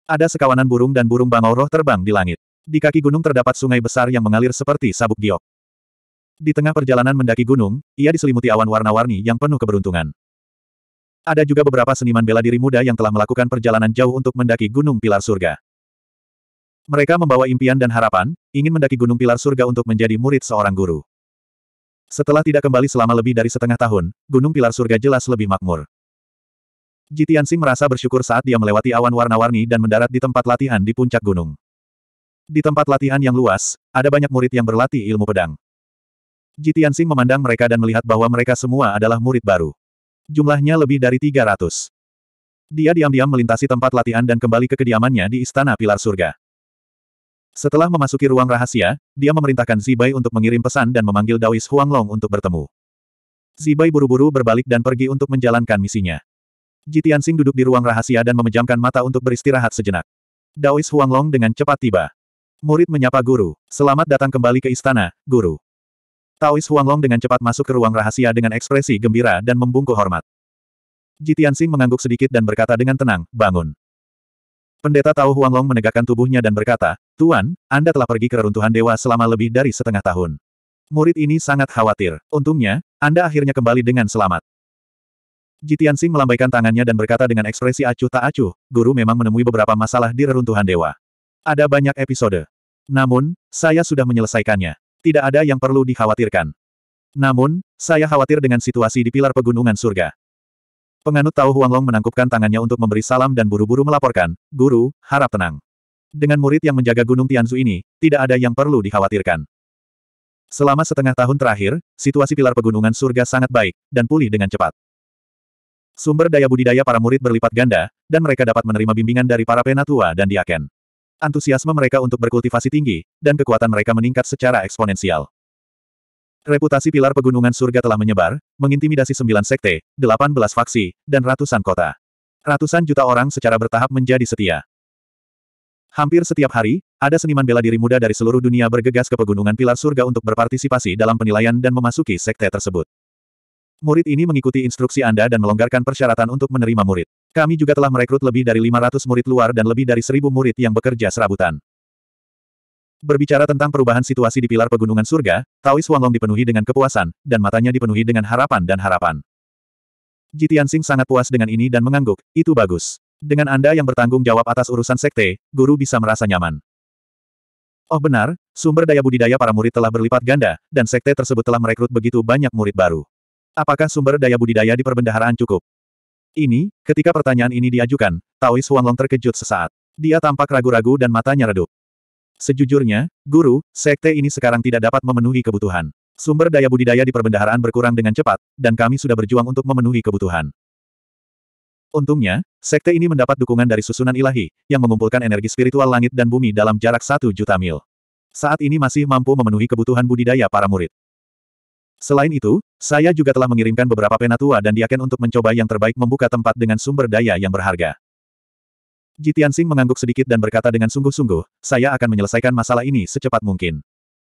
Ada sekawanan burung dan burung bangau roh terbang di langit. Di kaki gunung terdapat sungai besar yang mengalir seperti sabuk giok. Di tengah perjalanan mendaki gunung, ia diselimuti awan warna-warni yang penuh keberuntungan. Ada juga beberapa seniman bela diri muda yang telah melakukan perjalanan jauh untuk mendaki Gunung Pilar Surga. Mereka membawa impian dan harapan, ingin mendaki Gunung Pilar Surga untuk menjadi murid seorang guru. Setelah tidak kembali selama lebih dari setengah tahun, Gunung Pilar Surga jelas lebih makmur. Jitian Sing merasa bersyukur saat dia melewati awan warna-warni dan mendarat di tempat latihan di puncak gunung. Di tempat latihan yang luas, ada banyak murid yang berlatih ilmu pedang. Jitian Sing memandang mereka dan melihat bahwa mereka semua adalah murid baru. Jumlahnya lebih dari 300. Dia diam-diam melintasi tempat latihan dan kembali ke kediamannya di Istana Pilar Surga. Setelah memasuki ruang rahasia, dia memerintahkan Zibai untuk mengirim pesan dan memanggil Dawis Huanglong untuk bertemu. Zibai buru-buru berbalik dan pergi untuk menjalankan misinya. Jitian Sing duduk di ruang rahasia dan memejamkan mata untuk beristirahat sejenak. Dawis Huanglong dengan cepat tiba. Murid menyapa guru, selamat datang kembali ke istana, guru. Taois Huanglong dengan cepat masuk ke ruang rahasia dengan ekspresi gembira dan membungkuk hormat. Jitiansing mengangguk sedikit dan berkata dengan tenang, bangun. Pendeta Tao Huanglong menegakkan tubuhnya dan berkata, Tuan, Anda telah pergi ke reruntuhan dewa selama lebih dari setengah tahun. Murid ini sangat khawatir. Untungnya, Anda akhirnya kembali dengan selamat. Jitiansing melambaikan tangannya dan berkata dengan ekspresi acuh tak acuh, guru memang menemui beberapa masalah di reruntuhan dewa. Ada banyak episode. Namun, saya sudah menyelesaikannya. Tidak ada yang perlu dikhawatirkan. Namun, saya khawatir dengan situasi di pilar pegunungan surga. Penganut Tao Huanglong menangkupkan tangannya untuk memberi salam dan buru-buru melaporkan, Guru, harap tenang. Dengan murid yang menjaga Gunung Tianzu ini, tidak ada yang perlu dikhawatirkan. Selama setengah tahun terakhir, situasi pilar pegunungan surga sangat baik, dan pulih dengan cepat. Sumber daya budidaya para murid berlipat ganda, dan mereka dapat menerima bimbingan dari para penatua dan diaken. Antusiasme mereka untuk berkultivasi tinggi, dan kekuatan mereka meningkat secara eksponensial. Reputasi pilar pegunungan surga telah menyebar, mengintimidasi sembilan sekte, delapan belas faksi, dan ratusan kota. Ratusan juta orang secara bertahap menjadi setia. Hampir setiap hari, ada seniman bela diri muda dari seluruh dunia bergegas ke pegunungan pilar surga untuk berpartisipasi dalam penilaian dan memasuki sekte tersebut. Murid ini mengikuti instruksi Anda dan melonggarkan persyaratan untuk menerima murid. Kami juga telah merekrut lebih dari 500 murid luar dan lebih dari 1000 murid yang bekerja serabutan. Berbicara tentang perubahan situasi di pilar pegunungan surga, Taois Wanglong dipenuhi dengan kepuasan, dan matanya dipenuhi dengan harapan dan harapan. Jitian sangat puas dengan ini dan mengangguk, itu bagus. Dengan Anda yang bertanggung jawab atas urusan sekte, guru bisa merasa nyaman. Oh benar, sumber daya budidaya para murid telah berlipat ganda, dan sekte tersebut telah merekrut begitu banyak murid baru. Apakah sumber daya budidaya di perbendaharaan cukup? Ini, ketika pertanyaan ini diajukan, Taois Huanglong terkejut sesaat. Dia tampak ragu-ragu dan matanya redup. Sejujurnya, guru, sekte ini sekarang tidak dapat memenuhi kebutuhan. Sumber daya budidaya di perbendaharaan berkurang dengan cepat, dan kami sudah berjuang untuk memenuhi kebutuhan. Untungnya, sekte ini mendapat dukungan dari susunan ilahi, yang mengumpulkan energi spiritual langit dan bumi dalam jarak satu juta mil. Saat ini masih mampu memenuhi kebutuhan budidaya para murid. Selain itu, saya juga telah mengirimkan beberapa penatua dan diaken untuk mencoba yang terbaik membuka tempat dengan sumber daya yang berharga. Jitian Sing mengangguk sedikit dan berkata dengan sungguh-sungguh, saya akan menyelesaikan masalah ini secepat mungkin.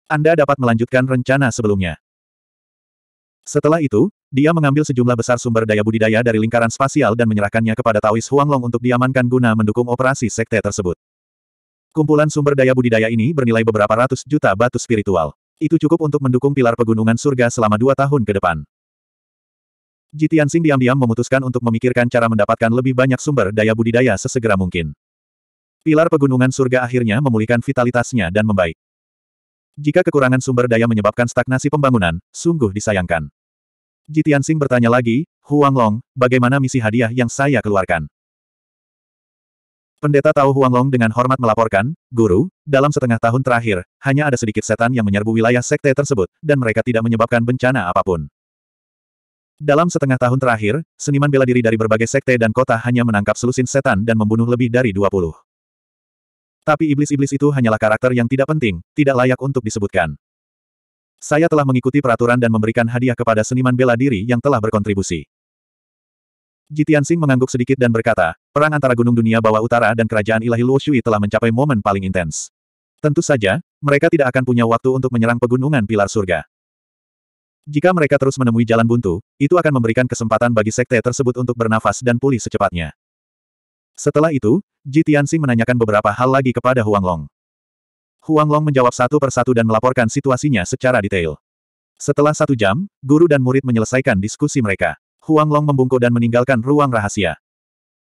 Anda dapat melanjutkan rencana sebelumnya. Setelah itu, dia mengambil sejumlah besar sumber daya budidaya dari lingkaran spasial dan menyerahkannya kepada Taois Huanglong untuk diamankan guna mendukung operasi sekte tersebut. Kumpulan sumber daya budidaya ini bernilai beberapa ratus juta batu spiritual. Itu cukup untuk mendukung pilar pegunungan surga selama dua tahun ke depan. Jitiansing diam-diam memutuskan untuk memikirkan cara mendapatkan lebih banyak sumber daya budidaya sesegera mungkin. Pilar pegunungan surga akhirnya memulihkan vitalitasnya dan membaik. Jika kekurangan sumber daya menyebabkan stagnasi pembangunan, sungguh disayangkan. Jitiansing bertanya lagi, Huang Long, bagaimana misi hadiah yang saya keluarkan? Pendeta Tao Huanglong dengan hormat melaporkan, Guru, dalam setengah tahun terakhir, hanya ada sedikit setan yang menyerbu wilayah sekte tersebut, dan mereka tidak menyebabkan bencana apapun. Dalam setengah tahun terakhir, seniman bela diri dari berbagai sekte dan kota hanya menangkap selusin setan dan membunuh lebih dari 20. Tapi iblis-iblis itu hanyalah karakter yang tidak penting, tidak layak untuk disebutkan. Saya telah mengikuti peraturan dan memberikan hadiah kepada seniman bela diri yang telah berkontribusi. Jitian Xing mengangguk sedikit dan berkata, perang antara Gunung Dunia Bawah Utara dan Kerajaan Ilahi Luoshui telah mencapai momen paling intens. Tentu saja, mereka tidak akan punya waktu untuk menyerang pegunungan pilar surga. Jika mereka terus menemui jalan buntu, itu akan memberikan kesempatan bagi sekte tersebut untuk bernafas dan pulih secepatnya. Setelah itu, Ji Tianxing menanyakan beberapa hal lagi kepada Huang Long. Huang Long menjawab satu persatu dan melaporkan situasinya secara detail. Setelah satu jam, guru dan murid menyelesaikan diskusi mereka. Huang Long membungkuk dan meninggalkan ruang rahasia.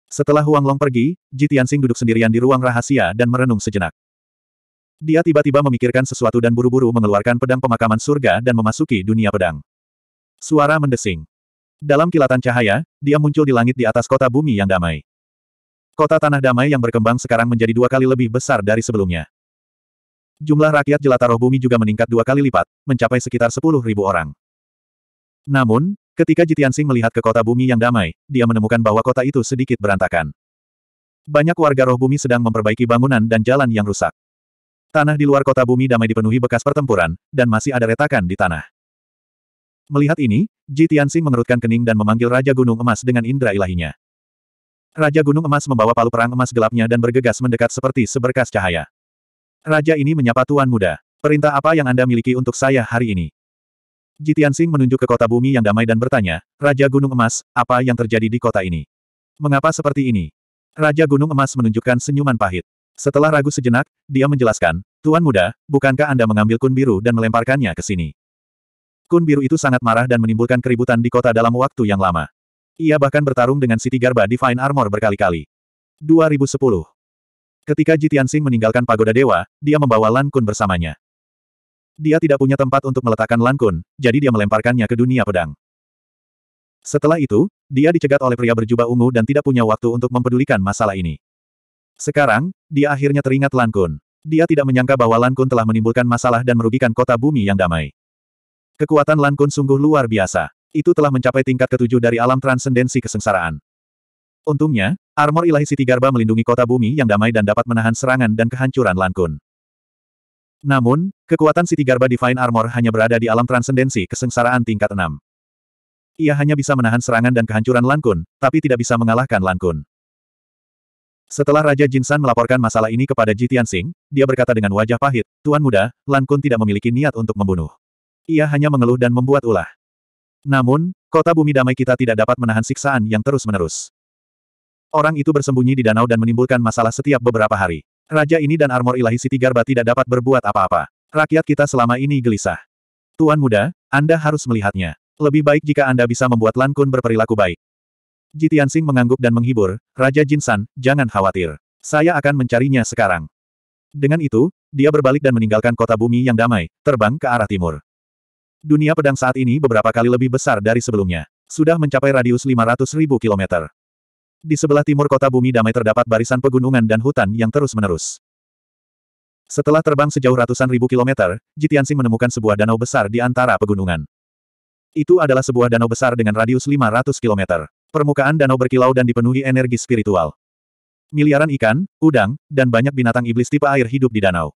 Setelah Huang Long pergi, Ji Tianxing duduk sendirian di ruang rahasia dan merenung sejenak. Dia tiba-tiba memikirkan sesuatu dan buru-buru mengeluarkan pedang pemakaman surga dan memasuki dunia pedang. Suara mendesing. Dalam kilatan cahaya, dia muncul di langit di atas kota bumi yang damai. Kota tanah damai yang berkembang sekarang menjadi dua kali lebih besar dari sebelumnya. Jumlah rakyat jelata roh bumi juga meningkat dua kali lipat, mencapai sekitar sepuluh ribu orang. Namun, Ketika Jitiansing melihat ke kota bumi yang damai, dia menemukan bahwa kota itu sedikit berantakan. Banyak warga roh bumi sedang memperbaiki bangunan dan jalan yang rusak. Tanah di luar kota bumi damai dipenuhi bekas pertempuran, dan masih ada retakan di tanah. Melihat ini, Jitiansing mengerutkan kening dan memanggil Raja Gunung Emas dengan indera ilahinya. Raja Gunung Emas membawa palu perang emas gelapnya dan bergegas mendekat seperti seberkas cahaya. Raja ini menyapa Tuan Muda. Perintah apa yang Anda miliki untuk saya hari ini? Jitian Sing menunjuk ke kota bumi yang damai dan bertanya, Raja Gunung Emas, apa yang terjadi di kota ini? Mengapa seperti ini? Raja Gunung Emas menunjukkan senyuman pahit. Setelah ragu sejenak, dia menjelaskan, Tuan muda, bukankah Anda mengambil kun biru dan melemparkannya ke sini? Kun biru itu sangat marah dan menimbulkan keributan di kota dalam waktu yang lama. Ia bahkan bertarung dengan Siti Garba di Fine Armor berkali-kali. 2010. Ketika Jitian Sing meninggalkan pagoda dewa, dia membawa Lan Kun bersamanya. Dia tidak punya tempat untuk meletakkan Lankun, jadi dia melemparkannya ke dunia pedang. Setelah itu, dia dicegat oleh pria berjubah ungu dan tidak punya waktu untuk mempedulikan masalah ini. Sekarang, dia akhirnya teringat Lankun. Dia tidak menyangka bahwa Lankun telah menimbulkan masalah dan merugikan kota bumi yang damai. Kekuatan Lankun sungguh luar biasa. Itu telah mencapai tingkat ketujuh dari alam transendensi kesengsaraan. Untungnya, armor ilahi Siti Garba melindungi kota bumi yang damai dan dapat menahan serangan dan kehancuran Lankun. Namun, kekuatan Siti Garba Divine Armor hanya berada di alam transendensi kesengsaraan tingkat 6. Ia hanya bisa menahan serangan dan kehancuran Lankun, tapi tidak bisa mengalahkan Lankun. Setelah Raja Jinsan melaporkan masalah ini kepada Jitian Tianxing, dia berkata dengan wajah pahit, Tuan muda, Lankun tidak memiliki niat untuk membunuh. Ia hanya mengeluh dan membuat ulah. Namun, kota bumi damai kita tidak dapat menahan siksaan yang terus-menerus. Orang itu bersembunyi di danau dan menimbulkan masalah setiap beberapa hari. Raja ini dan armor ilahi Siti Garba tidak dapat berbuat apa-apa. Rakyat kita selama ini gelisah. Tuan muda, Anda harus melihatnya. Lebih baik jika Anda bisa membuat Lan berperilaku baik. Jitian Sing mengangguk dan menghibur, Raja Jin San, jangan khawatir. Saya akan mencarinya sekarang. Dengan itu, dia berbalik dan meninggalkan kota bumi yang damai, terbang ke arah timur. Dunia pedang saat ini beberapa kali lebih besar dari sebelumnya. Sudah mencapai radius 500 ribu kilometer. Di sebelah timur kota bumi damai terdapat barisan pegunungan dan hutan yang terus-menerus. Setelah terbang sejauh ratusan ribu kilometer, Jitiansing menemukan sebuah danau besar di antara pegunungan. Itu adalah sebuah danau besar dengan radius 500 kilometer. Permukaan danau berkilau dan dipenuhi energi spiritual. Miliaran ikan, udang, dan banyak binatang iblis tipe air hidup di danau.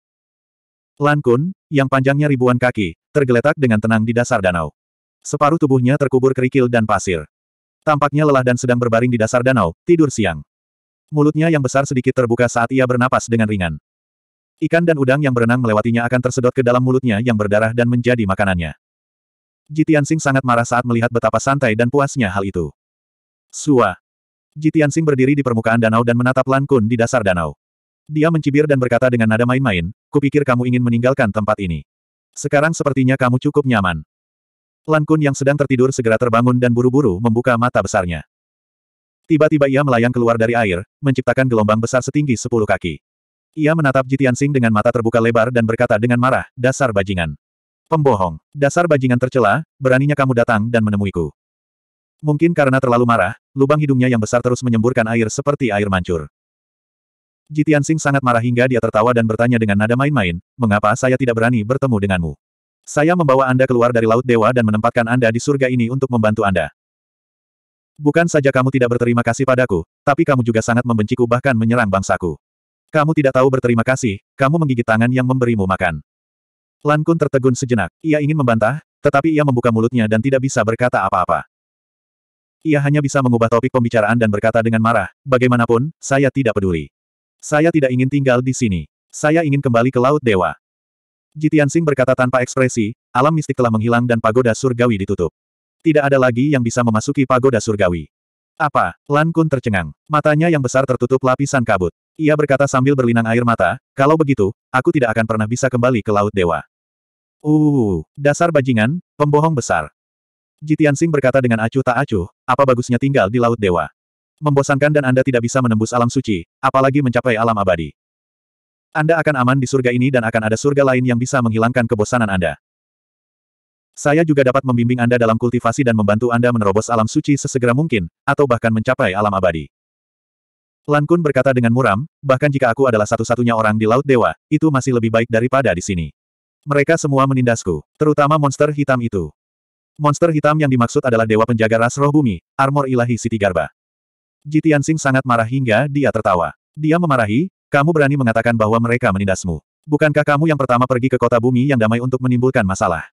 Lankun, yang panjangnya ribuan kaki, tergeletak dengan tenang di dasar danau. Separuh tubuhnya terkubur kerikil dan pasir. Tampaknya lelah dan sedang berbaring di dasar danau, tidur siang. Mulutnya yang besar sedikit terbuka saat ia bernapas dengan ringan. Ikan dan udang yang berenang melewatinya akan tersedot ke dalam mulutnya yang berdarah dan menjadi makanannya. Jitian Sing sangat marah saat melihat betapa santai dan puasnya hal itu. Sua. Jitian Sing berdiri di permukaan danau dan menatap Lan Kun di dasar danau. Dia mencibir dan berkata dengan nada main-main, kupikir kamu ingin meninggalkan tempat ini. Sekarang sepertinya kamu cukup nyaman. Lan Kun yang sedang tertidur segera terbangun dan buru-buru membuka mata besarnya. Tiba-tiba ia melayang keluar dari air, menciptakan gelombang besar setinggi sepuluh kaki. Ia menatap Jitian Sing dengan mata terbuka lebar dan berkata dengan marah, dasar bajingan. Pembohong, dasar bajingan tercela, beraninya kamu datang dan menemuiku. Mungkin karena terlalu marah, lubang hidungnya yang besar terus menyemburkan air seperti air mancur. Jitian Sing sangat marah hingga dia tertawa dan bertanya dengan nada main-main, mengapa saya tidak berani bertemu denganmu? Saya membawa Anda keluar dari Laut Dewa dan menempatkan Anda di surga ini untuk membantu Anda. Bukan saja kamu tidak berterima kasih padaku, tapi kamu juga sangat membenciku bahkan menyerang bangsaku. Kamu tidak tahu berterima kasih, kamu menggigit tangan yang memberimu makan. Lan Kun tertegun sejenak. Ia ingin membantah, tetapi ia membuka mulutnya dan tidak bisa berkata apa-apa. Ia hanya bisa mengubah topik pembicaraan dan berkata dengan marah, bagaimanapun, saya tidak peduli. Saya tidak ingin tinggal di sini. Saya ingin kembali ke Laut Dewa. Jitian Sing berkata tanpa ekspresi, alam mistik telah menghilang dan pagoda surgawi ditutup. Tidak ada lagi yang bisa memasuki pagoda surgawi. Apa? Lan Kun tercengang. Matanya yang besar tertutup lapisan kabut. Ia berkata sambil berlinang air mata, kalau begitu, aku tidak akan pernah bisa kembali ke Laut Dewa. Uh, dasar bajingan, pembohong besar. Jitian Sing berkata dengan acuh tak acuh, apa bagusnya tinggal di Laut Dewa. Membosankan dan Anda tidak bisa menembus alam suci, apalagi mencapai alam abadi. Anda akan aman di surga ini dan akan ada surga lain yang bisa menghilangkan kebosanan Anda. Saya juga dapat membimbing Anda dalam kultivasi dan membantu Anda menerobos alam suci sesegera mungkin, atau bahkan mencapai alam abadi. Lan Kun berkata dengan muram, bahkan jika aku adalah satu-satunya orang di Laut Dewa, itu masih lebih baik daripada di sini. Mereka semua menindasku, terutama monster hitam itu. Monster hitam yang dimaksud adalah Dewa Penjaga Ras Roh Bumi, Armor Ilahi Siti Garba. Jitian Sing sangat marah hingga dia tertawa. Dia memarahi, kamu berani mengatakan bahwa mereka menindasmu. Bukankah kamu yang pertama pergi ke kota bumi yang damai untuk menimbulkan masalah?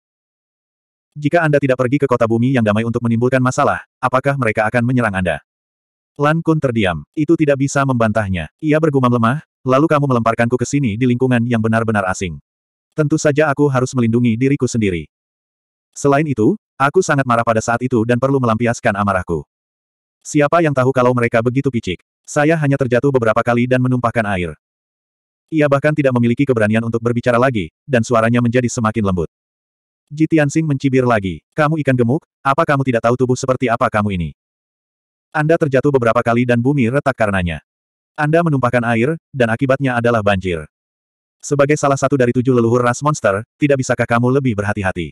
Jika Anda tidak pergi ke kota bumi yang damai untuk menimbulkan masalah, apakah mereka akan menyerang Anda? Lan Kun terdiam. Itu tidak bisa membantahnya. Ia bergumam lemah, lalu kamu melemparkanku ke sini di lingkungan yang benar-benar asing. Tentu saja aku harus melindungi diriku sendiri. Selain itu, aku sangat marah pada saat itu dan perlu melampiaskan amarahku. Siapa yang tahu kalau mereka begitu picik? Saya hanya terjatuh beberapa kali dan menumpahkan air. Ia bahkan tidak memiliki keberanian untuk berbicara lagi, dan suaranya menjadi semakin lembut. Ji Tianxing mencibir lagi. Kamu ikan gemuk, apa kamu tidak tahu tubuh seperti apa kamu ini? Anda terjatuh beberapa kali dan bumi retak karenanya. Anda menumpahkan air, dan akibatnya adalah banjir. Sebagai salah satu dari tujuh leluhur ras monster, tidak bisakah kamu lebih berhati-hati?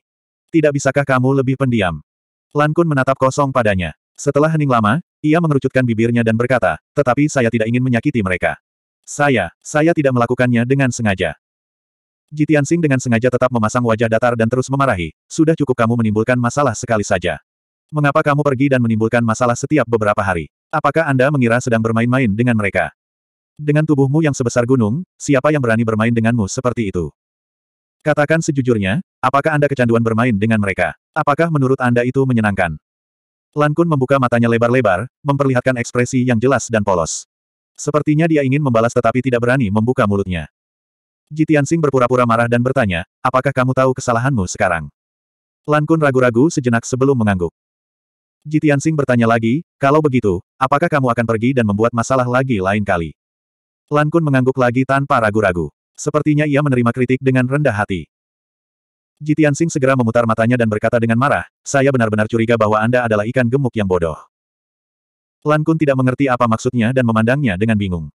Tidak bisakah kamu lebih pendiam? Lan Kun menatap kosong padanya. Setelah hening lama, ia mengerucutkan bibirnya dan berkata, tetapi saya tidak ingin menyakiti mereka. Saya, saya tidak melakukannya dengan sengaja. Jitian Sing dengan sengaja tetap memasang wajah datar dan terus memarahi, sudah cukup kamu menimbulkan masalah sekali saja. Mengapa kamu pergi dan menimbulkan masalah setiap beberapa hari? Apakah Anda mengira sedang bermain-main dengan mereka? Dengan tubuhmu yang sebesar gunung, siapa yang berani bermain denganmu seperti itu? Katakan sejujurnya, apakah Anda kecanduan bermain dengan mereka? Apakah menurut Anda itu menyenangkan? Lan Kun membuka matanya lebar-lebar, memperlihatkan ekspresi yang jelas dan polos. Sepertinya dia ingin membalas tetapi tidak berani membuka mulutnya. Jitian Sing berpura-pura marah dan bertanya, apakah kamu tahu kesalahanmu sekarang? Lan Kun ragu-ragu sejenak sebelum mengangguk. Jitian Sing bertanya lagi, kalau begitu, apakah kamu akan pergi dan membuat masalah lagi lain kali? Lan Kun mengangguk lagi tanpa ragu-ragu. Sepertinya ia menerima kritik dengan rendah hati. Jitian Sing segera memutar matanya dan berkata dengan marah, saya benar-benar curiga bahwa Anda adalah ikan gemuk yang bodoh. Lan Kun tidak mengerti apa maksudnya dan memandangnya dengan bingung.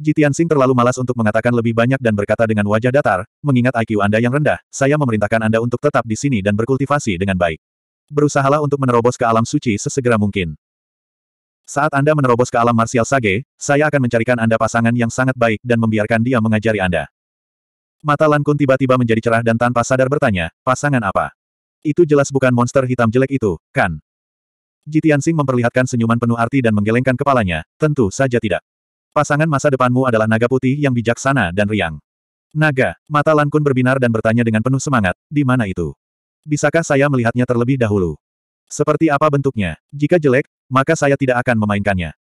Jitian Sing terlalu malas untuk mengatakan lebih banyak dan berkata dengan wajah datar, mengingat IQ Anda yang rendah, saya memerintahkan Anda untuk tetap di sini dan berkultivasi dengan baik. Berusahalah untuk menerobos ke alam suci sesegera mungkin. Saat Anda menerobos ke alam marsial sage, saya akan mencarikan Anda pasangan yang sangat baik dan membiarkan dia mengajari Anda. Mata Lan Kun tiba-tiba menjadi cerah dan tanpa sadar bertanya, pasangan apa? Itu jelas bukan monster hitam jelek itu, kan? Jitian Sing memperlihatkan senyuman penuh arti dan menggelengkan kepalanya, tentu saja tidak. Pasangan masa depanmu adalah naga putih yang bijaksana dan riang. Naga, mata Lan Kun berbinar dan bertanya dengan penuh semangat, di mana itu? Bisakah saya melihatnya terlebih dahulu? Seperti apa bentuknya? Jika jelek, maka saya tidak akan memainkannya.